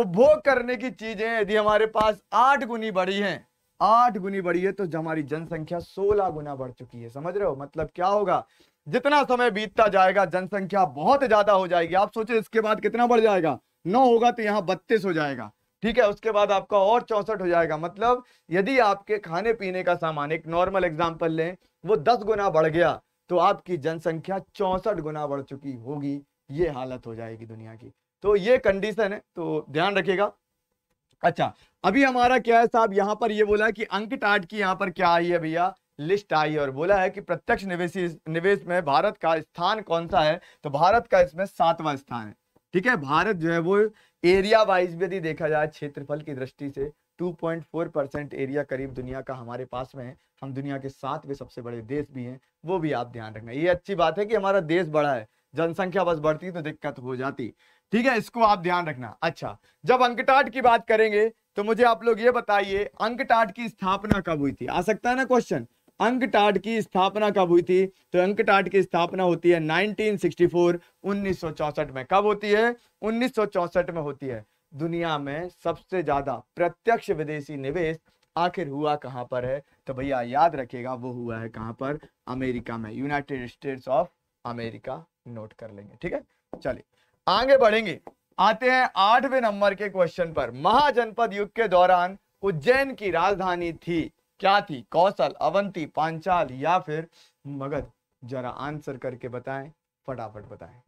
उपभोग करने की चीजें यदि हमारे पास आठ गुनी बढ़ी है आठ गुनी बढ़ी है तो हमारी जनसंख्या सोलह गुना बढ़ चुकी है समझ रहे हो मतलब क्या होगा जितना समय बीतता जाएगा जनसंख्या बहुत ज्यादा हो जाएगी आप सोचे इसके बाद कितना बढ़ जाएगा नौ होगा तो यहाँ बत्तीस हो जाएगा ठीक है उसके बाद आपका और चौसठ हो जाएगा मतलब यदि आपके खाने पीने का सामान एक नॉर्मल एग्जाम्पल लें वो दस गुना बढ़ गया तो आपकी जनसंख्या चौसठ गुना बढ़ चुकी होगी ये हालत हो जाएगी दुनिया की तो ये कंडीशन है तो ध्यान रखिएगा अच्छा अभी हमारा क्या है साहब यहाँ पर ये बोला कि अंक टाट की यहाँ पर क्या आई है भैया लिस्ट आई और बोला है कि प्रत्यक्ष निवेश निवेश में भारत का स्थान कौन सा है तो भारत का इसमें सातवां स्थान है ठीक है भारत जो है वो एरिया वाइज यदि देखा जाए क्षेत्रफल की दृष्टि से 2.4 परसेंट एरिया करीब दुनिया का हमारे पास में है हम दुनिया के सातवें सबसे बड़े देश भी हैं वो भी आप ध्यान रखना ये अच्छी बात है कि हमारा देश बड़ा है जनसंख्या बस बढ़ती तो दिक्कत हो जाती ठीक है इसको आप ध्यान रखना अच्छा जब अंकटाट की बात करेंगे तो मुझे आप लोग ये बताइए अंकटाट की स्थापना कब हुई थी आ सकता है ना क्वेश्चन अंकटाट की स्थापना कब हुई थी तो अंकटाट की स्थापना होती है 1964 1964 में कब होती है 1964 में होती है दुनिया में सबसे ज्यादा प्रत्यक्ष विदेशी निवेश आखिर हुआ कहां पर है तो भैया याद रखिएगा वो हुआ है कहां पर अमेरिका में United States of America note कर लेंगे ठीक है चलिए आगे बढ़ेंगे आते हैं आठवें नंबर के क्वेश्चन पर महाजनपद युग के दौरान उज्जैन की राजधानी थी क्या थी कौशल अवंती पांचाल या फिर मगध जरा आंसर करके बताएं फटाफट बताएं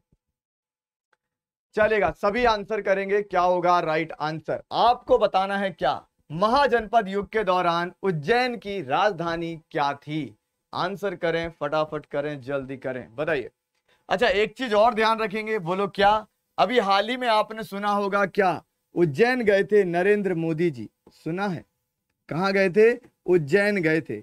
चलेगा सभी आंसर करेंगे क्या होगा राइट आंसर आपको बताना है क्या महाजनपद युग के दौरान उज्जैन की राजधानी क्या थी आंसर करें फटाफट करें जल्दी करें बताइए अच्छा एक चीज और ध्यान रखेंगे बोलो क्या अभी हाल ही में आपने सुना होगा क्या उज्जैन गए थे नरेंद्र मोदी जी सुना है कहाँ गए थे उज्जैन गए थे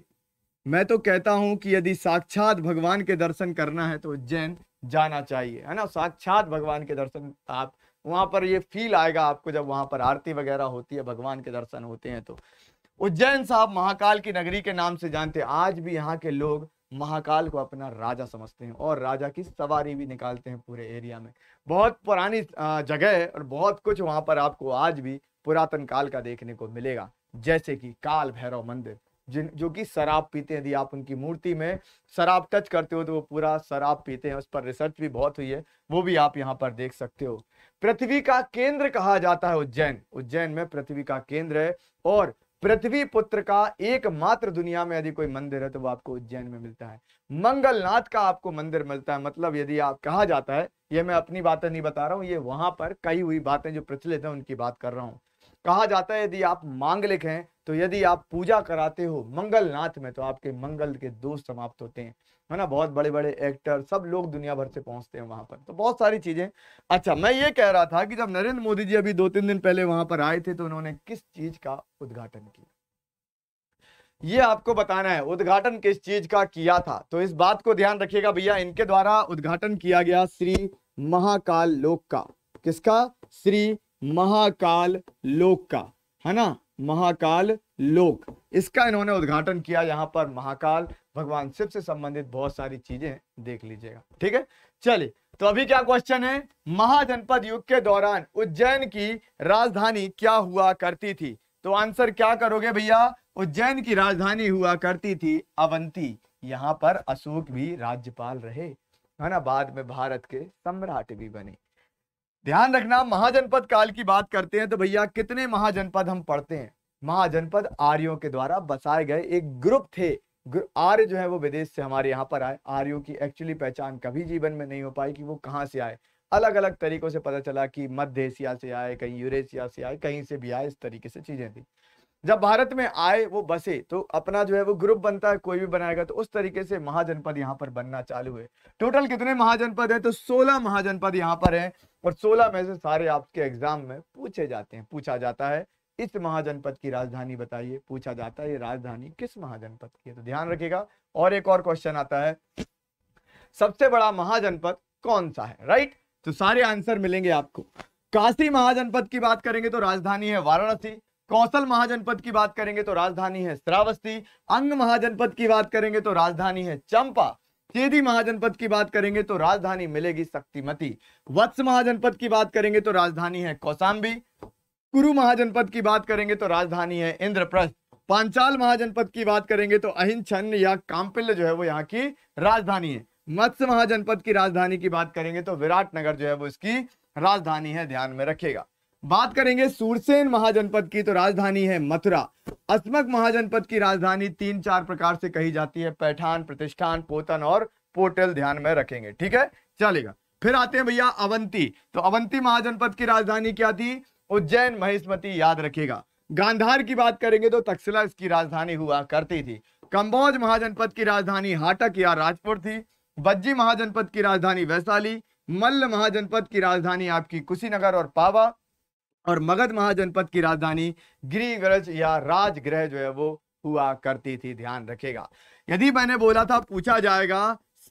मैं तो कहता हूं कि यदि साक्षात भगवान के दर्शन करना है तो उज्जैन जाना चाहिए है ना साक्षात भगवान के दर्शन आप वहां पर ये फील आएगा आपको जब वहां पर आरती वगैरह होती है भगवान के दर्शन होते हैं तो उज्जैन साहब महाकाल की नगरी के नाम से जानते हैं आज भी यहाँ के लोग महाकाल को अपना राजा समझते हैं और राजा की सवारी भी निकालते हैं पूरे एरिया में बहुत पुरानी जगह है और बहुत कुछ वहाँ पर आपको आज भी पुरातन काल का देखने को मिलेगा जैसे कि काल भैरव मंदिर जिन जो कि शराब पीते हैं यदि आप उनकी मूर्ति में शराब टच करते हो तो वो पूरा शराब पीते हैं उस पर रिसर्च भी बहुत हुई है वो भी आप यहाँ पर देख सकते हो पृथ्वी का केंद्र कहा जाता है उज्जैन उज्जैन में पृथ्वी का केंद्र है और पृथ्वी पुत्र का एकमात्र दुनिया में यदि कोई मंदिर है तो वो आपको उज्जैन में मिलता है मंगलनाथ का आपको मंदिर मिलता है मतलब यदि आप कहा जाता है ये मैं अपनी बातें नहीं बता रहा हूँ ये वहां पर कई हुई बातें जो प्रचलित है उनकी बात कर रहा हूँ कहा जाता है यदि आप मांगलिक हैं तो यदि आप पूजा कराते हो मंगलनाथ में तो आपके मंगल के दोष समाप्त होते हैं है ना बहुत बड़े बड़े एक्टर सब लोग दुनिया भर से पहुंचते हैं वहां पर तो बहुत सारी चीजें अच्छा मैं ये कह रहा था कि जब नरेंद्र मोदी जी अभी दो तीन दिन पहले वहां पर आए थे तो उन्होंने किस चीज का उद्घाटन किया ये आपको बताना है उद्घाटन किस चीज का किया था तो इस बात को ध्यान रखिएगा भैया इनके द्वारा उद्घाटन किया गया श्री महाकाल लोक का किसका श्री महाकाल लोक का है ना महाकाल लोक इसका इन्होंने उद्घाटन किया यहाँ पर महाकाल भगवान शिव से संबंधित बहुत सारी चीजें देख लीजिएगा ठीक है चलिए तो अभी क्या क्वेश्चन है महाजनपद युग के दौरान उज्जैन की राजधानी क्या हुआ करती थी तो आंसर क्या करोगे भैया उज्जैन की राजधानी हुआ करती थी अवंती यहाँ पर अशोक भी राज्यपाल रहे है ना बाद में भारत के सम्राट भी बने ध्यान रखना महाजनपद काल की बात करते हैं तो भैया कितने महाजनपद हम पढ़ते हैं महाजनपद आर्यों के द्वारा बसाए गए एक ग्रुप थे आर्य जो है वो विदेश से हमारे यहाँ पर आए आर्यों की एक्चुअली पहचान कभी जीवन में नहीं हो पाई कि वो कहाँ से आए अलग अलग तरीकों से पता चला कि मध्य एशिया से आए कहीं यूरेशिया से आए कहीं से भी आए इस तरीके से चीजें थी जब भारत में आए वो बसे तो अपना जो है वो ग्रुप बनता है कोई भी बनाएगा तो उस तरीके से महाजनपद यहाँ पर बनना चालू है टोटल कितने महाजनपद है तो सोलह महाजनपद यहाँ पर है और 16 में से सारे आपके एग्जाम में पूछे जाते हैं पूछा जाता है इस महाजनपद की राजधानी बताइए पूछा जाता है ये राजधानी किस महाजनपद की है तो ध्यान रखिएगा और एक और क्वेश्चन आता है सबसे बड़ा महाजनपद कौन सा है राइट तो सारे आंसर मिलेंगे आपको काशी महाजनपद की बात करेंगे तो राजधानी है वाराणसी कौशल महाजनपद की बात करेंगे तो राजधानी है श्रावस्ती अंग महाजनपद की बात करेंगे तो राजधानी है चंपा यदि महाजनपद की बात करेंगे तो राजधानी मिलेगी शक्तिमती वत्स महाजनपद की बात करेंगे तो राजधानी है कौसाम्बी कुरु महाजनपद की बात करेंगे तो राजधानी है इंद्रप्रस्थ पांचाल महाजनपद की बात करेंगे तो अहिंछन या काम्पिल्य जो है वो यहाँ की राजधानी है मत्स्य महाजनपद की राजधानी की बात करेंगे तो विराट नगर जो है वो इसकी राजधानी है ध्यान में रखेगा बात करेंगे सूरसेन महाजनपद की तो राजधानी है मथुरा अस्मक महाजनपद की राजधानी तीन चार प्रकार से कही जाती है पैठान प्रतिष्ठान पोतन और पोटल ध्यान में रखेंगे ठीक है चलेगा फिर आते हैं भैया अवंती तो अवंती महाजनपद की राजधानी क्या थी उज्जैन महेशमती याद रखेगा गांधार की बात करेंगे तो तक्षशिला इसकी राजधानी हुआ करती थी कंबोज महाजनपद की राजधानी हाटक या राजपुर थी बज्जी महाजनपद की राजधानी वैशाली मल्ल महाजनपद की राजधानी आपकी कुशीनगर और पावा और मगध महाजनपद की राजधानी गिरिव्रज या राजगृह जो है वो हुआ करती थी ध्यान रखेगा यदि मैंने बोला था पूछा जाएगा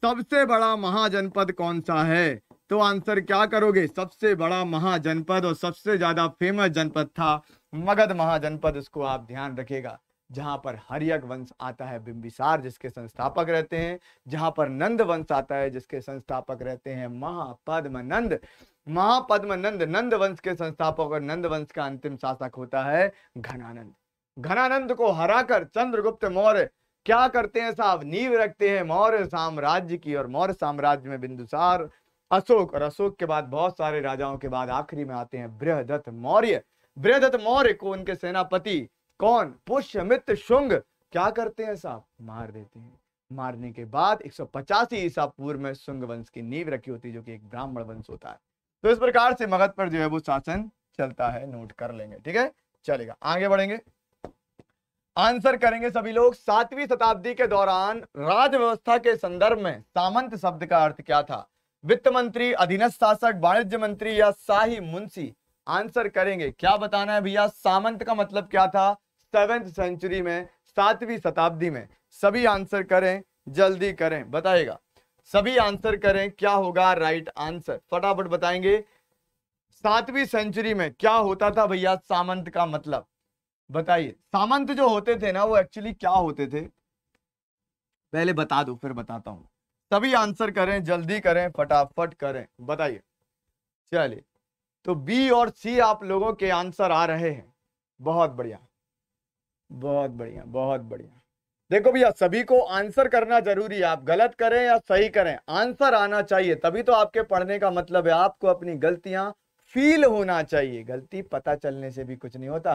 सबसे बड़ा महाजनपद कौन सा है तो आंसर क्या करोगे सबसे बड़ा महाजनपद और सबसे ज्यादा फेमस जनपद था मगध महाजनपद उसको आप ध्यान रखेगा जहां पर हरियक वंश आता है बिंबिसार जिसके संस्थापक रहते हैं जहां पर नंद वंश आता है जिसके संस्थापक रहते हैं महापद्म नंद महापद्म नंद नंद वंश के संस्थापक और नंद वंश का अंतिम शासक होता है घनानंद घनानंद को हराकर चंद्रगुप्त मौर्य क्या करते हैं साहब नींव रखते हैं मौर्य साम्राज्य की और मौर्य साम्राज्य में बिंदुसार अशोक और अशोक के बाद बहुत सारे राजाओं के बाद आखिरी में आते हैं बृहदत्त मौर्य बृहदत्त मौर्य को उनके सेनापति कौन पुष्यमित्र शुंग क्या करते हैं साहब मार देते हैं मारने के बाद एक सौ पचासी ईसा पूर्व में शुंग वंश की नींव रखी होती है जो कि एक ब्राह्मण वंश होता है तो इस प्रकार से मगध पर जो है वो शासन चलता है नोट कर लेंगे ठीक है चलेगा आगे बढ़ेंगे आंसर करेंगे सभी लोग सातवीं शताब्दी के दौरान राज व्यवस्था के संदर्भ में सामंत शब्द का अर्थ क्या था वित्त मंत्री अधीनस्थ शासक वाणिज्य मंत्री या शाही मुंशी आंसर करेंगे क्या बताना है भैया सामंत का मतलब क्या था सेवेंथ सेंचुरी में सातवीं शताब्दी में सभी आंसर करें जल्दी करें बताएगा सभी आंसर करें क्या होगा राइट आंसर फटाफट बताएंगे सातवीं सेंचुरी में क्या होता था भैया सामंत का मतलब बताइए सामंत जो होते थे ना वो एक्चुअली क्या होते थे पहले बता दो फिर बताता हूं सभी आंसर करें जल्दी करें फटाफट करें बताइए चलिए तो बी और सी आप लोगों के आंसर आ रहे हैं बहुत बढ़िया बहुत बढ़िया बहुत बढ़िया देखो भैया सभी को आंसर करना जरूरी है आप गलत करें या सही करें आंसर आना चाहिए तभी तो आपके पढ़ने का मतलब है आपको अपनी गलतियां फील होना चाहिए गलती पता चलने से भी कुछ नहीं होता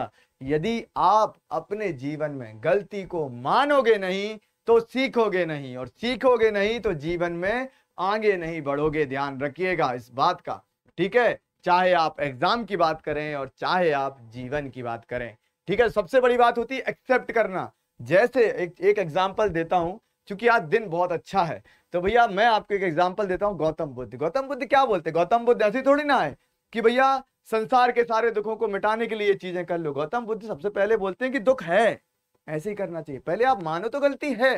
यदि आप अपने जीवन में गलती को मानोगे नहीं तो सीखोगे नहीं और सीखोगे नहीं तो जीवन में आगे नहीं बढ़ोगे ध्यान रखिएगा इस बात का ठीक है चाहे आप एग्जाम की बात करें और चाहे आप जीवन की बात करें ठीक है सबसे बड़ी बात होती है एक्सेप्ट करना जैसे एक एक एग्जाम्पल देता हूँ क्योंकि आज दिन बहुत अच्छा है तो भैया मैं आपको एक एग्जाम्पल देता हूँ गौतम बुद्ध गौतम बुद्ध क्या बोलते गौतम बुद्ध ऐसी थोड़ी ना है कि भैया संसार के सारे दुखों को मिटाने के लिए चीजें कर लो गौतम बुद्ध सबसे पहले बोलते हैं कि दुख है ऐसे ही करना चाहिए पहले आप मानो तो गलती है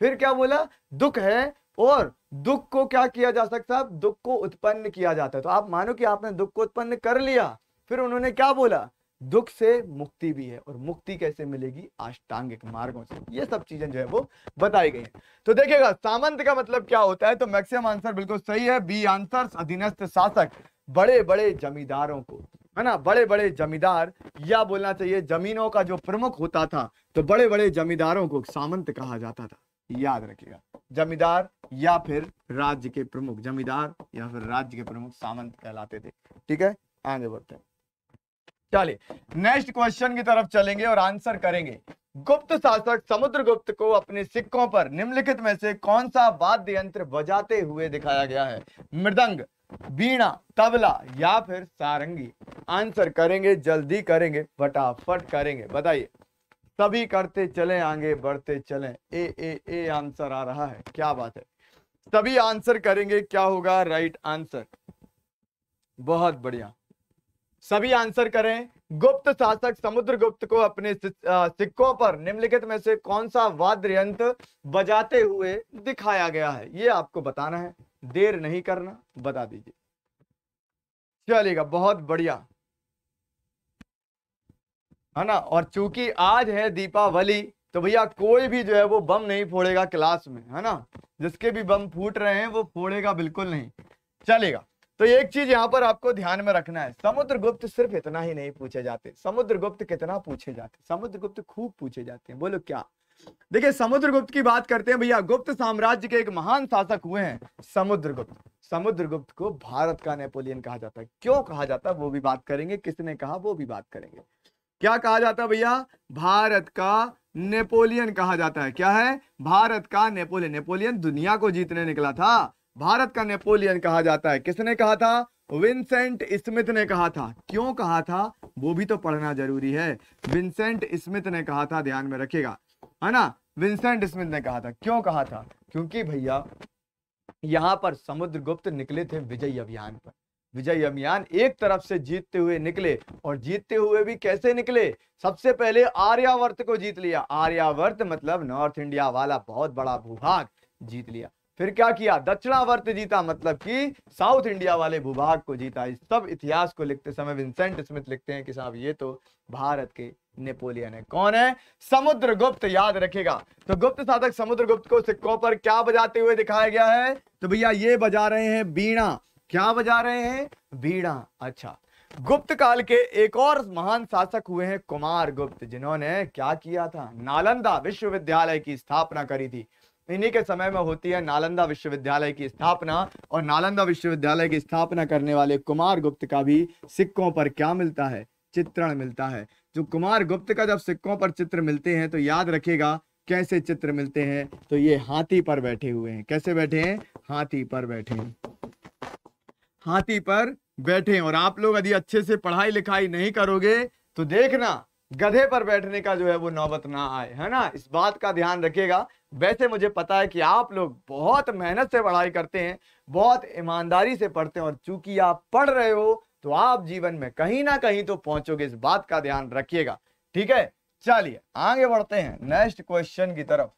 फिर क्या बोला दुख है और दुख को क्या किया जा सकता है दुख को उत्पन्न किया जाता है तो आप मानो कि आपने दुख को उत्पन्न कर लिया फिर उन्होंने क्या बोला दुख से मुक्ति भी है और मुक्ति कैसे मिलेगी अष्टांगिक मार्गों से ये सब चीजें जो है वो बताई गई है तो देखिएगा सामंत का मतलब क्या होता है तो मैक्सिमम आंसर बिल्कुल सही है बी आंसर अधीनस्थ शासक बड़े बड़े जमींदारों को है ना बड़े बड़े जमींदार या बोलना चाहिए जमीनों का जो प्रमुख होता था तो बड़े बड़े जमींदारों को सामंत कहा जाता था याद रखिएगा जमींदार या फिर राज्य के प्रमुख जमींदार या फिर राज्य के प्रमुख सामंत कहलाते थे ठीक है आगे बढ़ते हैं चलिए नेक्स्ट क्वेश्चन की तरफ चलेंगे और आंसर करेंगे गुप्त शासक समुद्रगुप्त को अपने सिक्कों पर निम्नलिखित में से कौन सा वाद्य यंत्र बजाते हुए दिखाया गया है मृदंग बीणा तबला या फिर सारंगी आंसर करेंगे जल्दी करेंगे फटाफट करेंगे बताइए सभी करते चले आगे बढ़ते चले ए ए ए आंसर आ रहा है क्या बात है सभी आंसर करेंगे क्या होगा राइट आंसर बहुत बढ़िया सभी आंसर करें गुप्त शासक समुद्रगुप्त को अपने सिक्कों पर निम्नलिखित में से कौन सा वाद्य यंत्र बजाते हुए दिखाया गया है ये आपको बताना है देर नहीं करना बता दीजिए चलेगा बहुत बढ़िया है ना और चूंकि आज है दीपावली तो भैया कोई भी जो है वो बम नहीं फोड़ेगा क्लास में है ना जिसके भी बम फूट रहे हैं वो फोड़ेगा बिल्कुल नहीं चलेगा तो एक चीज यहाँ पर आपको ध्यान में रखना है समुद्रगुप्त सिर्फ इतना ही नहीं पूछे जाते समुद्रगुप्त कितना पूछे जाते समुद्रगुप्त खूब पूछे जाते हैं बोलो क्या देखिए समुद्रगुप्त की बात करते हैं भैया गुप्त साम्राज्य के एक महान शासक हुए हैं समुद्रगुप्त समुद्रगुप्त को भारत का नेपोलियन कहा जाता है क्यों कहा जाता है वो भी बात करेंगे किसने कहा वो भी बात करेंगे क्या कहा जाता है भैया भारत का नेपोलियन कहा जाता है क्या है भारत का नेपोलियन नेपोलियन दुनिया को जीतने निकला था भारत का नेपोलियन कहा जाता है किसने कहा था विंसेंट स्मिथ ने कहा था क्यों कहा था वो भी तो पढ़ना जरूरी है विंसेंट स्मिथ ने कहा था ध्यान में रखेगा है ना विंसेंट स्मिथ ने कहा था क्यों कहा था क्योंकि भैया यहां पर समुद्रगुप्त निकले थे विजय अभियान पर विजय अभियान एक तरफ से जीतते हुए निकले और जीतते हुए भी कैसे निकले सबसे पहले आर्यावर्त को जीत लिया आर्यावर्त मतलब नॉर्थ इंडिया वाला बहुत बड़ा भूभाग जीत लिया फिर क्या किया दक्षिणावर्त जीता मतलब कि साउथ इंडिया वाले भूभाग को जीता इस सब इतिहास को लिखते समय विंसेंट स्मिथ लिखते हैं कि साहब ये तो भारत के नेपोलियन है कौन है समुद्र गुप्त याद रखेगा तो गुप्त साधक समुद्र गुप्त को सिक्कों पर क्या बजाते हुए दिखाया गया है तो भैया ये बजा रहे हैं बीणा क्या बजा रहे हैं बीणा अच्छा गुप्त काल के एक और महान शासक हुए हैं कुमार गुप्त जिन्होंने क्या किया था नालंदा विश्वविद्यालय की स्थापना करी थी इन्हीं के समय में होती है नालंदा विश्वविद्यालय की स्थापना और नालंदा विश्वविद्यालय की स्थापना करने वाले कुमार गुप्त का भी सिक्कों पर क्या मिलता है चित्रण मिलता है जो कुमार गुप्त का जब सिक्कों पर चित्र मिलते हैं तो याद रखेगा कैसे चित्र मिलते हैं तो ये हाथी पर बैठे हुए हैं कैसे बैठे हैं हाथी पर बैठे हैं हाथी पर बैठे हैं और आप लोग यदि अच्छे से पढ़ाई लिखाई नहीं करोगे तो देखना गधे पर बैठने का जो है वो नौबत ना आए है ना इस बात का ध्यान रखिएगा वैसे मुझे पता है कि आप लोग बहुत मेहनत से पढ़ाई करते हैं बहुत ईमानदारी से पढ़ते हैं और चूंकि आप पढ़ रहे हो तो आप जीवन में कहीं ना कहीं तो पहुंचोगे इस बात का ध्यान रखिएगा ठीक है चलिए आगे बढ़ते हैं नेक्स्ट क्वेश्चन की तरफ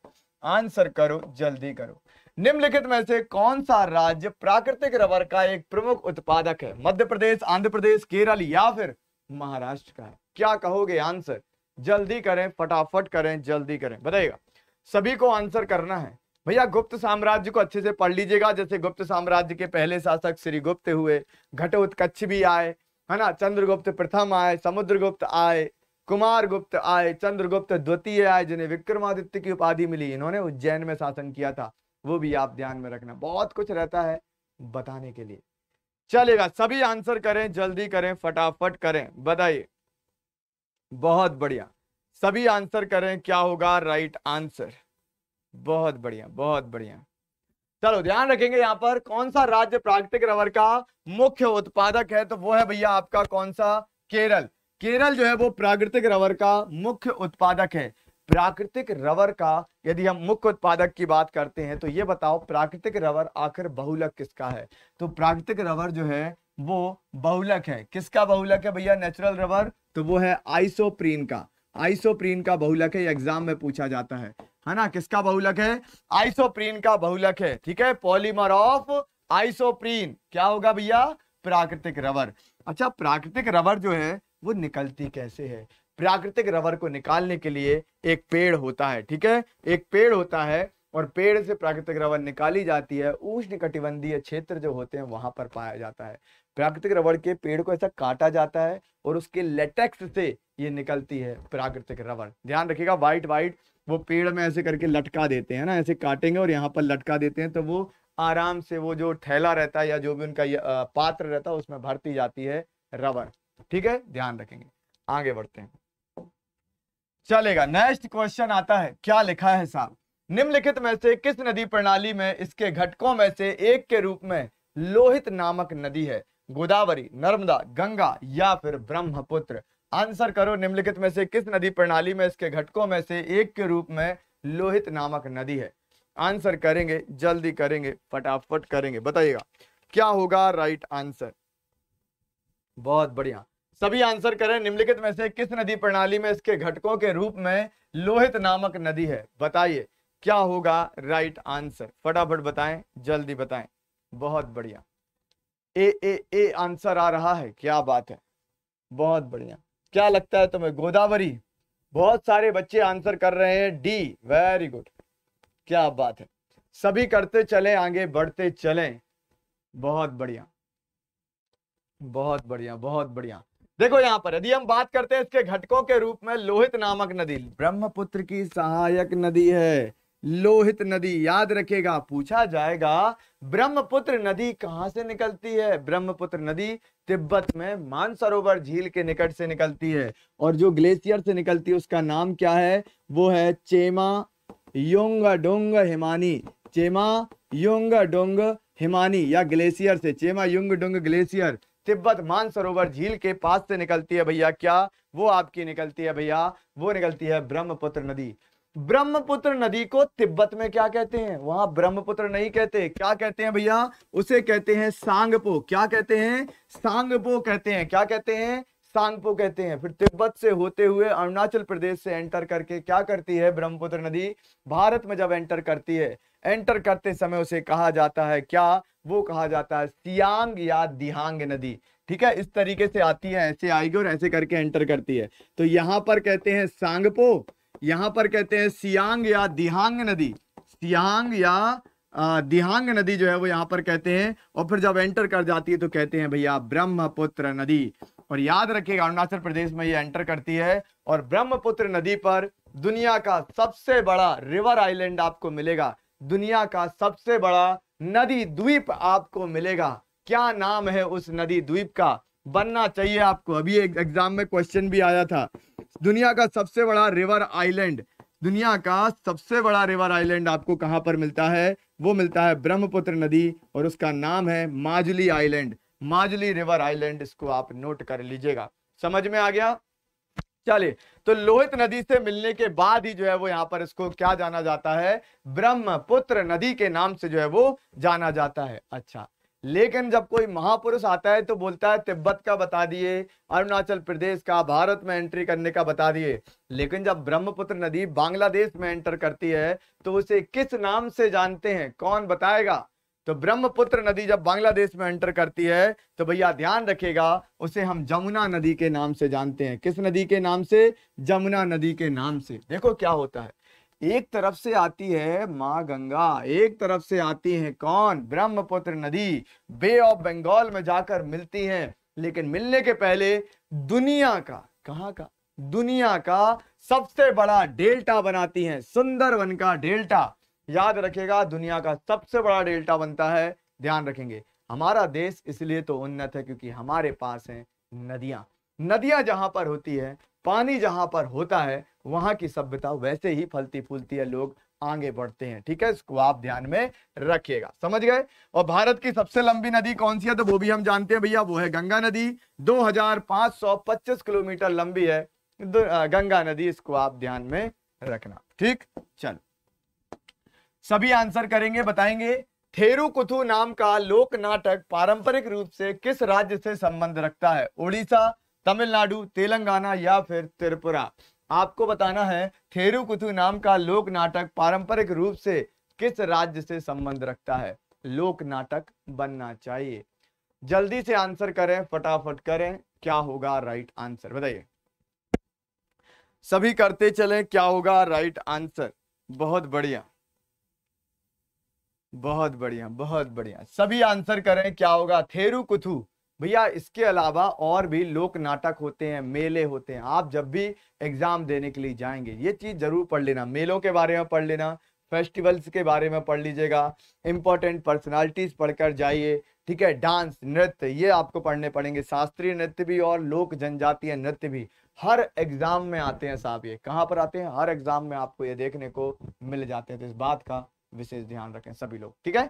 आंसर करो जल्दी करो निम्नलिखित में से कौन सा राज्य प्राकृतिक रबर का एक प्रमुख उत्पादक है मध्य प्रदेश आंध्र प्रदेश केरल या फिर महाराष्ट्र का है क्या कहोगे आंसर जल्दी करें फटाफट करें जल्दी करें बताइएगा सभी को आंसर करना है भैया गुप्त साम्राज्य को अच्छे से पढ़ लीजिएगा जैसे गुप्त साम्राज्य के पहले शासक श्री गुप्त हुए घट उत्कच्छ भी आए है ना चंद्रगुप्त प्रथम आए समुद्रगुप्त आए कुमार गुप्त आए चंद्रगुप्त द्वितीय आए जिन्हें विक्रमादित्य की उपाधि मिली इन्होंने उज्जैन में शासन किया था वो भी आप ध्यान में रखना बहुत कुछ रहता है बताने के लिए चलेगा सभी आंसर करें जल्दी करें फटाफट करें बताइए बहुत बढ़िया सभी आंसर करें क्या होगा राइट आंसर बहुत बढ़िया बहुत बढ़िया चलो ध्यान रखेंगे यहां पर कौन सा राज्य प्राकृतिक रबर का मुख्य उत्पादक है तो वो है भैया आपका कौन सा केरल केरल जो है वो प्राकृतिक रबर का मुख्य उत्पादक है प्राकृतिक रबर का यदि हम मुख्य उत्पादक की बात करते हैं तो ये बताओ प्राकृतिक रबर आखिर बहुलक किसका है तो प्राकृतिक रबर जो है वो बहुलक है किसका बहुलक है भैया नेचुरल रबर तो वो है आइसोप्रीन का आइसोप्रीन का बहुलक है एग्जाम में पूछा जाता है है ना किसका बहुलक है आइसोप्रीन का बहुलक है ठीक है पॉलीमर ऑफ आइसोप्रीन क्या होगा भैया प्राकृतिक रबर अच्छा प्राकृतिक रबर जो है वो निकलती कैसे है प्राकृतिक रबर को निकालने के लिए एक पेड़ होता है ठीक है एक पेड़ होता है और पेड़ से प्राकृतिक रबर निकाली जाती है उष्ण कटिबंधीय क्षेत्र जो होते हैं वहां पर पाया जाता है प्राकृतिक रबर के पेड़ को ऐसा काटा जाता है और उसके लेटेक्स से ये निकलती है प्राकृतिक रबर ध्यान रखिएगा व्हाइट व्हाइट वो पेड़ में ऐसे करके लटका देते हैं ना ऐसे काटेंगे और यहाँ पर लटका देते हैं तो वो आराम से वो जो थैला रहता है या जो भी उनका पात्र रहता है उसमें भरती जाती है रबर ठीक है ध्यान रखेंगे आगे बढ़ते हैं चलेगा नेक्स्ट क्वेश्चन आता है क्या लिखा है साहब निम्नलिखित में से किस नदी प्रणाली में इसके घटकों में से एक के रूप में लोहित नामक नदी है गोदावरी नर्मदा गंगा या फिर ब्रह्मपुत्र आंसर करो निम्नलिखित में से किस नदी प्रणाली में इसके घटकों में से एक के रूप में लोहित नामक नदी है आंसर करेंगे जल्दी करेंगे फटाफट करेंगे बताइएगा क्या होगा राइट आंसर बहुत बढ़िया सभी आंसर करें निम्नलिखित में से किस नदी प्रणाली में इसके घटकों के रूप में लोहित नामक नदी है बताइए क्या होगा राइट आंसर फटाफट बताएं जल्दी बताएं बहुत बढ़िया ए ए ए आंसर आ रहा है क्या बात है बहुत बढ़िया क्या लगता है तुम्हें गोदावरी बहुत सारे बच्चे आंसर कर रहे हैं डी वेरी गुड क्या बात है सभी करते चले आगे बढ़ते चले बहुत बढ़िया बहुत बढ़िया बहुत बढ़िया देखो यहां पर यदि हम बात करते हैं इसके घटकों के रूप में लोहित नामक नदी ब्रह्मपुत्र की सहायक नदी है लोहित नदी याद रखेगा पूछा जाएगा ब्रह्मपुत्र नदी कहाँ से निकलती है ब्रह्मपुत्र नदी तिब्बत में मानसरोवर झील के निकट से निकलती है और जो ग्लेशियर से निकलती है उसका नाम क्या है वो है चेमा योंग डोंग हिमानी चेमा योंग डोंग हिमानी या ग्लेशियर से चेमा युंग डोंग ग्लेशियर तिब्बत मानसरोवर झील के पास से निकलती है भैया क्या वो आपकी निकलती है भैया वो निकलती है ब्रह्मपुत्र नदी ब्रह्मपुत्र नदी को तिब्बत में क्या कहते हैं वहां ब्रह्मपुत्र नहीं कहते क्या कहते हैं भैया उसे कहते हैं सांगपो क्या कहते हैं सांगपो कहते हैं क्या कहते हैं सांगपो कहते हैं फिर तिब्बत से होते हुए अरुणाचल प्रदेश से एंटर करके क्या करती है ब्रह्मपुत्र नदी भारत में जब एंटर करती है एंटर करते समय उसे कहा जाता है क्या वो कहा जाता है सियांग या दिहांग नदी ठीक है इस तरीके से आती है ऐसे आएगी और ऐसे करके एंटर करती है तो यहां पर कहते हैं सांगपो यहां पर कहते हैं सियांग या दिहांग नदी सियांग या दिहांग नदी जो है वो यहां पर कहते हैं और फिर जब एंटर कर जाती है तो कहते हैं भैया ब्रह्मपुत्र नदी और याद रखिएगा अरुणाचल प्रदेश में ये एंटर करती है और ब्रह्मपुत्र नदी पर दुनिया का सबसे बड़ा रिवर आइलैंड आपको मिलेगा दुनिया का सबसे बड़ा नदी द्वीप आपको मिलेगा क्या नाम है उस नदी द्वीप का बनना चाहिए आपको अभी एक एग्जाम में क्वेश्चन भी आया था दुनिया का सबसे बड़ा रिवर आइलैंड दुनिया का सबसे बड़ा रिवर आइलैंड आपको कहाँ पर मिलता है वो मिलता है ब्रह्मपुत्र नदी और उसका नाम है माजली आइलैंड माजली रिवर आइलैंड इसको आप नोट कर लीजिएगा समझ में आ गया चलिए तो लोहित नदी से मिलने के बाद ही जो है वो यहाँ पर इसको क्या जाना जाता है ब्रह्मपुत्र नदी के नाम से जो है वो जाना जाता है अच्छा लेकिन जब कोई महापुरुष आता है तो बोलता है तिब्बत का बता दिए अरुणाचल प्रदेश का भारत में एंट्री करने का बता दिए लेकिन जब ब्रह्मपुत्र नदी बांग्लादेश में एंटर करती है तो उसे किस नाम से जानते हैं कौन बताएगा तो ब्रह्मपुत्र नदी जब बांग्लादेश में एंटर करती है तो भैया ध्यान रखेगा उसे हम जमुना नदी के नाम से जानते हैं किस नदी के नाम से जमुना नदी के नाम से देखो क्या होता है एक तरफ से आती है माँ गंगा एक तरफ से आती है कौन ब्रह्मपुत्र नदी बे ऑफ बंगाल में जाकर मिलती है लेकिन मिलने के पहले दुनिया का कहाँ का दुनिया का सबसे बड़ा डेल्टा बनाती है सुंदरवन का डेल्टा याद रखेगा दुनिया का सबसे बड़ा डेल्टा बनता है ध्यान रखेंगे हमारा देश इसलिए तो उन्नत है क्योंकि हमारे पास है नदियां नदियां जहां पर होती है पानी जहां पर होता है वहां की सभ्यता वैसे ही फलती फूलती है लोग आगे बढ़ते हैं ठीक है इसको आप ध्यान में रखिएगा समझ गए और भारत की सबसे लंबी नदी कौन सी है तो वो भी हम जानते हैं भैया वो है गंगा नदी 2525 किलोमीटर लंबी है गंगा नदी इसको आप ध्यान में रखना ठीक चलो सभी आंसर करेंगे बताएंगे थेरुकुथु नाम का लोक नाटक पारंपरिक रूप से किस राज्य से संबंध रखता है ओडिशा तमिलनाडु तेलंगाना या फिर त्रिपुरा आपको बताना है थेरुकुथु नाम का लोक नाटक पारंपरिक रूप से किस राज्य से संबंध रखता है लोक नाटक बनना चाहिए जल्दी से आंसर करें फटाफट करें क्या होगा राइट आंसर बताइए सभी करते चलें क्या होगा राइट आंसर बहुत बढ़िया बहुत बढ़िया बहुत बढ़िया सभी आंसर करें क्या होगा थेरू कुथू भैया इसके अलावा और भी लोक नाटक होते हैं मेले होते हैं आप जब भी एग्जाम देने के लिए जाएंगे ये चीज जरूर पढ़ लेना मेलों के बारे में पढ़ लेना फेस्टिवल्स के बारे में पढ़ लीजिएगा इंपॉर्टेंट पर्सनालिटीज पढ़कर जाइए ठीक है डांस नृत्य ये आपको पढ़ने पड़ेंगे शास्त्रीय नृत्य भी और लोक जनजातीय नृत्य भी हर एग्जाम में आते हैं साहब ये कहाँ पर आते हैं हर एग्जाम में आपको ये देखने को मिल जाते हैं तो इस बात का विशेष ध्यान रखें सभी लोग ठीक है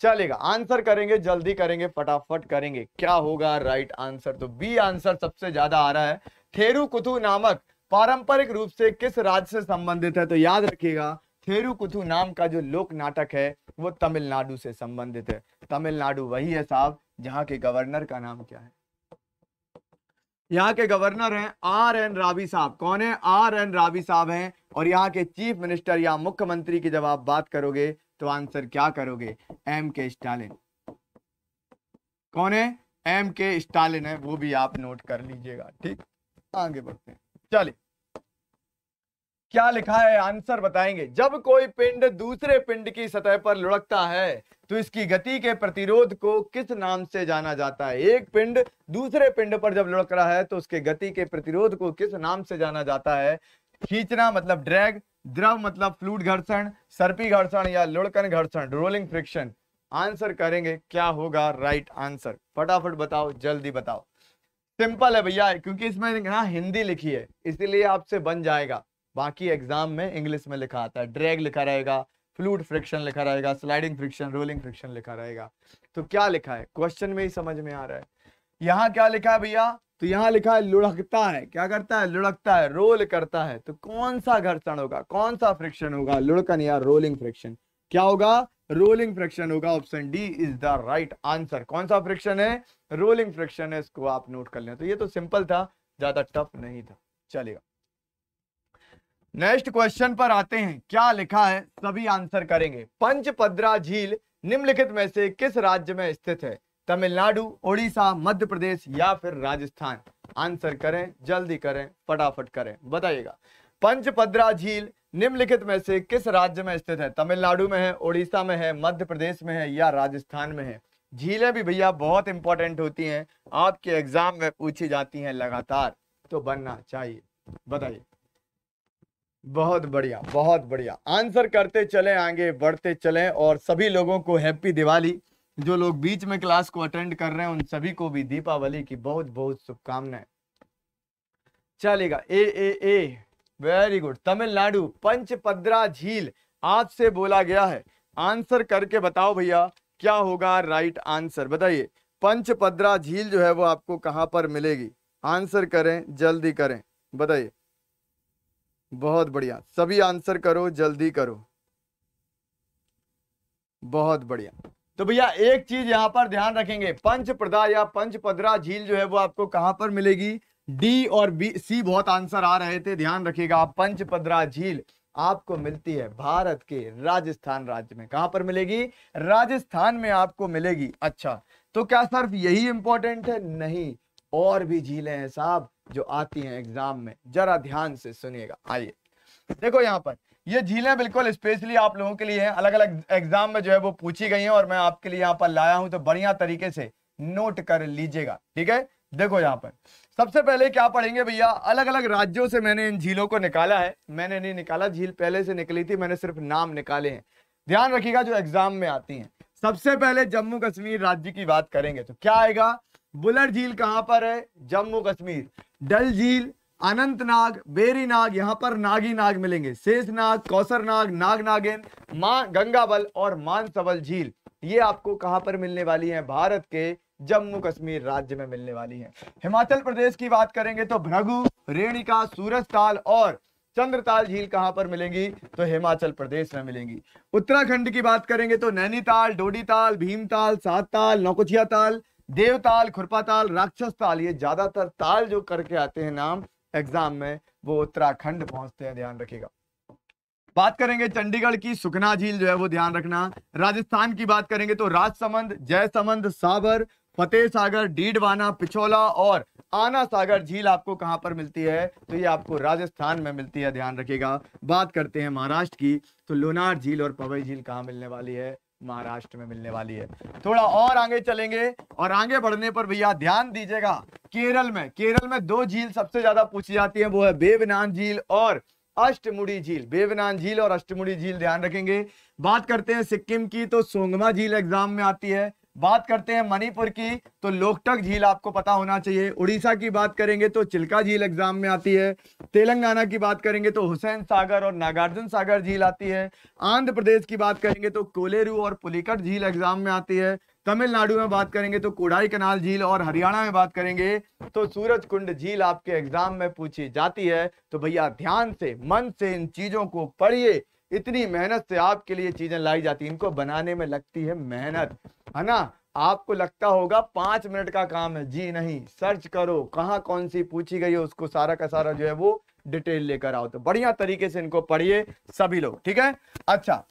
चलेगा आंसर करेंगे जल्दी करेंगे फटाफट करेंगे क्या होगा राइट आंसर तो बी आंसर सबसे ज्यादा आ रहा है थेरुकुथु नामक पारंपरिक रूप से किस राज्य से संबंधित है तो याद रखिएगा थेरुकुथु नाम का जो लोक नाटक है वो तमिलनाडु से संबंधित है तमिलनाडु वही है साहब जहाँ के गवर्नर का नाम क्या है यहाँ के गवर्नर हैं आर एन रावी साहब कौन है आर एन रावी साहब हैं और यहाँ के चीफ मिनिस्टर या मुख्यमंत्री की जब आप बात करोगे तो आंसर क्या करोगे एम के स्टालिन कौन है एम के स्टालिन है वो भी आप नोट कर लीजिएगा ठीक आगे बढ़ते हैं चलिए क्या लिखा है आंसर बताएंगे जब कोई पिंड दूसरे पिंड की सतह पर लुढ़कता है तो इसकी गति के प्रतिरोध को किस नाम से जाना जाता है एक पिंड दूसरे पिंड पर जब लुढ़क रहा है तो उसके गति के प्रतिरोध को किस नाम से जाना जाता है खींचना मतलब ड्रैग द्रव मतलब फ्लूट घर्षण सर्पी घर्षण या लुड़कन घर्षण रोलिंग फ्रिक्शन आंसर करेंगे क्या होगा राइट आंसर फटाफट बताओ जल्दी बताओ सिंपल है भैया क्योंकि इसमें ना हिंदी लिखी है इसीलिए आपसे बन जाएगा बाकी एग्जाम में इंग्लिश में लिखा आता है ड्रैग लिखा रहेगा फ्लूट फ्रिक्शन लिखा रहेगा स्लाइडिंग फ्रिक्शन रोलिंग फ्रिक्शन लिखा रहेगा तो क्या लिखा है क्वेश्चन में ही समझ में आ रहा है यहाँ क्या लिखा है भैया तो यहाँ लिखा है लुढ़कता है क्या करता है लुढ़कता है रोल करता है तो कौन सा घर्षण होगा कौन सा फ्रिक्शन होगा लुढ़कन या रोलिंग फ्रिक्शन क्या होगा रोलिंग फ्रिक्शन होगा option D is the right answer कौन सा फ्रिक्शन है रोलिंग फ्रिक्शन है इसको आप नोट कर लें तो ये तो सिंपल था ज्यादा टफ नहीं था चलेगा नेक्स्ट क्वेश्चन पर आते हैं क्या लिखा है सभी आंसर करेंगे पंचपद्रा झील निम्नलिखित में से किस राज्य में स्थित है तमिलनाडु ओडिशा मध्य प्रदेश या फिर राजस्थान आंसर करें जल्दी करें फटाफट करें बताइएगा पंचपद्रा झील निम्नलिखित में से किस राज्य में स्थित है तमिलनाडु में है ओडिशा में है मध्य प्रदेश में है या राजस्थान में है झीलें भी भैया बहुत इंपॉर्टेंट होती हैं आपके एग्जाम में पूछी जाती हैं लगातार तो बनना चाहिए बताइए बहुत बढ़िया बहुत बढ़िया आंसर करते चले आगे बढ़ते चले और सभी लोगों को हैप्पी दिवाली जो लोग बीच में क्लास को अटेंड कर रहे हैं उन सभी को भी दीपावली की बहुत बहुत शुभकामनाएं चलेगा A A A very good Tamil Nadu Pachpadra झील आज से बोला गया है आंसर करके बताओ भैया क्या होगा राइट आंसर बताइए पंचपद्रा झील जो है वो आपको कहां पर मिलेगी आंसर करें जल्दी करें बताइए बहुत बढ़िया सभी आंसर करो जल्दी करो बहुत बढ़िया तो भैया एक चीज यहाँ पर ध्यान रखेंगे पंचप्रदा या पंचपदरा झील जो है वो आपको कहाँ पर मिलेगी डी और बी सी बहुत आंसर आ रहे थे ध्यान रखिएगा पदरा झील आपको मिलती है भारत के राजस्थान राज्य में कहाँ पर मिलेगी राजस्थान में आपको मिलेगी अच्छा तो क्या सिर्फ यही इंपॉर्टेंट है नहीं और भी झीलें हैं साहब जो आती हैं एग्जाम में जरा ध्यान से सुनिएगा आइए देखो यहाँ पर ये झीलें बिल्कुल स्पेशली आप लोगों के लिए हैं अलग अलग एग्जाम में जो है वो पूछी गई हैं और मैं आपके लिए यहाँ पर लाया हूँ तो बढ़िया तरीके से नोट कर लीजिएगा ठीक है देखो यहाँ पर सबसे पहले क्या पढ़ेंगे भैया अलग अलग राज्यों से मैंने इन झीलों को निकाला है मैंने नहीं निकाला झील पहले से निकली थी मैंने सिर्फ नाम निकाले हैं ध्यान रखिएगा जो एग्जाम में आती है सबसे पहले जम्मू कश्मीर राज्य की बात करेंगे तो क्या आएगा बुलर झील कहाँ पर है जम्मू कश्मीर डल झील अनंतनाग नाग यहाँ पर नागी नाग मिलेंगे शेषनाग कौसर नाग नागेन मां गंगाबल और मानसबल झील ये आपको कहां पर मिलने वाली है भारत के जम्मू कश्मीर राज्य में मिलने वाली है हिमाचल प्रदेश की बात करेंगे तो भ्रगु रेणिका सूरज ताल और चंद्रताल झील कहां पर मिलेंगी तो हिमाचल प्रदेश में मिलेंगी उत्तराखंड की बात करेंगे तो नैनीताल डोडीताल भीमताल सातताल नौकुचिया ताल देवताल खुरपाताल राक्षस ताल ये ज्यादातर ताल जो करके आते हैं नाम एग्जाम में वो उत्तराखंड पहुंचते हैं ध्यान रखिएगा बात करेंगे चंडीगढ़ की सुखना झील जो है वो ध्यान रखना राजस्थान की बात करेंगे तो राजसमंद जयसमंद साबर फतेह सागर डीडवाना पिछोला और आना सागर झील आपको कहां पर मिलती है तो ये आपको राजस्थान में मिलती है ध्यान रखिएगा बात करते हैं महाराष्ट्र की तो लोनार झील और पवई झील कहाँ मिलने वाली है महाराष्ट्र में मिलने वाली है थोड़ा और आगे चलेंगे और आगे बढ़ने पर भैया ध्यान दीजिएगा केरल में केरल में दो झील सबसे ज्यादा पूछी जाती है वो है बेबनान झील और अष्टमुड़ी झील बेबनान झील और अष्टमुड़ी झील ध्यान रखेंगे बात करते हैं सिक्किम की तो सोंगमा झील एग्जाम में आती है बात करते हैं मणिपुर की तो लोकटक झील आपको पता होना चाहिए उड़ीसा की बात करेंगे तो चिल्का झील एग्जाम में आती है तेलंगाना की बात करेंगे तो हुसैन सागर और नागार्जुन सागर झील आती है आंध्र प्रदेश की बात करेंगे तो कोलेरू और पुलिकट झील एग्जाम में आती है तमिलनाडु में बात करेंगे तो कोडाई कनाल झील और हरियाणा में बात करेंगे तो सूरज कुंड झील आपके एग्जाम में पूछी जाती है तो भैया ध्यान से मन से इन चीजों को पढ़िए इतनी मेहनत से आपके लिए चीजें लाई जाती इनको बनाने में लगती है मेहनत है ना आपको लगता होगा पांच मिनट का काम है जी नहीं सर्च करो कहाँ कौन सी पूछी गई है उसको सारा का सारा जो है वो डिटेल लेकर आओ तो बढ़िया तरीके से इनको पढ़िए सभी लोग ठीक है अच्छा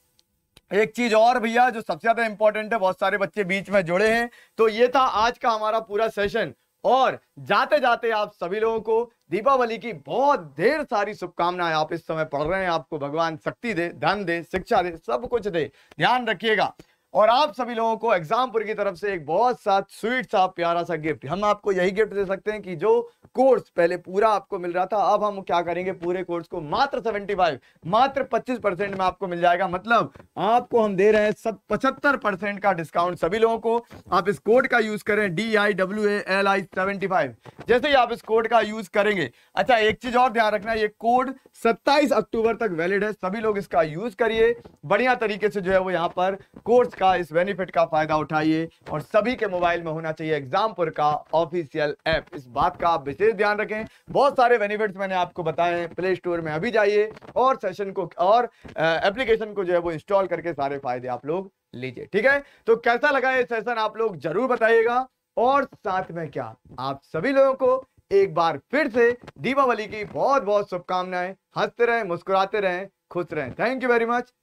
एक चीज और भैया जो सबसे ज्यादा इंपॉर्टेंट है बहुत सारे बच्चे बीच में जुड़े हैं तो ये था आज का हमारा पूरा सेशन और जाते जाते आप सभी लोगों को दीपावली की बहुत ढेर सारी शुभकामनाएं आप इस समय पढ़ रहे हैं आपको भगवान शक्ति दे धन दे शिक्षा दे सब कुछ दे ध्यान रखिएगा और आप सभी लोगों को एग्जामपुर की तरफ से एक बहुत सा स्वीट सा प्यारा सा गिफ्ट हम आपको यही गिफ्ट दे सकते हैं कि जो कोर्स पहले पूरा आपको मिल रहा था अब हम क्या करेंगे पूरे कोर्स को मात्र 75 मात्र 25 परसेंट में आपको मिल जाएगा मतलब आपको हम दे रहे हैं सब पचहत्तर परसेंट का डिस्काउंट सभी लोगों को आप इस कोड का यूज करें D I W L I seventy five जैसे ही आप इस कोड का यूज करेंगे अच्छा एक चीज और ध्यान रखना ये कोड सत्ताईस अक्टूबर तक वैलिड है सभी लोग इसका यूज करिए बढ़िया तरीके से जो है वो यहाँ पर कोर्स का इस बेनिफिट का फायदा उठाइए और सभी के मोबाइल में होना चाहिए एग्जामपुर का ऑफिशियल ऐप इस बात का आप विशेष विशेष ध्यान रखें बहुत सारे बेनिफिट्स मैंने आपको बताए हैं प्ले स्टोर में अभी जाइए और सेशन को और एप्लीकेशन को जो है वो इंस्टॉल करके सारे फायदे आप लोग लीजिए ठीक है तो कैसा लगा ये सेशन आप लोग जरूर बताइएगा और साथ में क्या आप सभी लोगों को एक बार फिर से दीपावली की बहुत बहुत शुभकामनाएं हंसते रहें मुस्कुराते रहें खुश रहें थैंक यू वेरी मच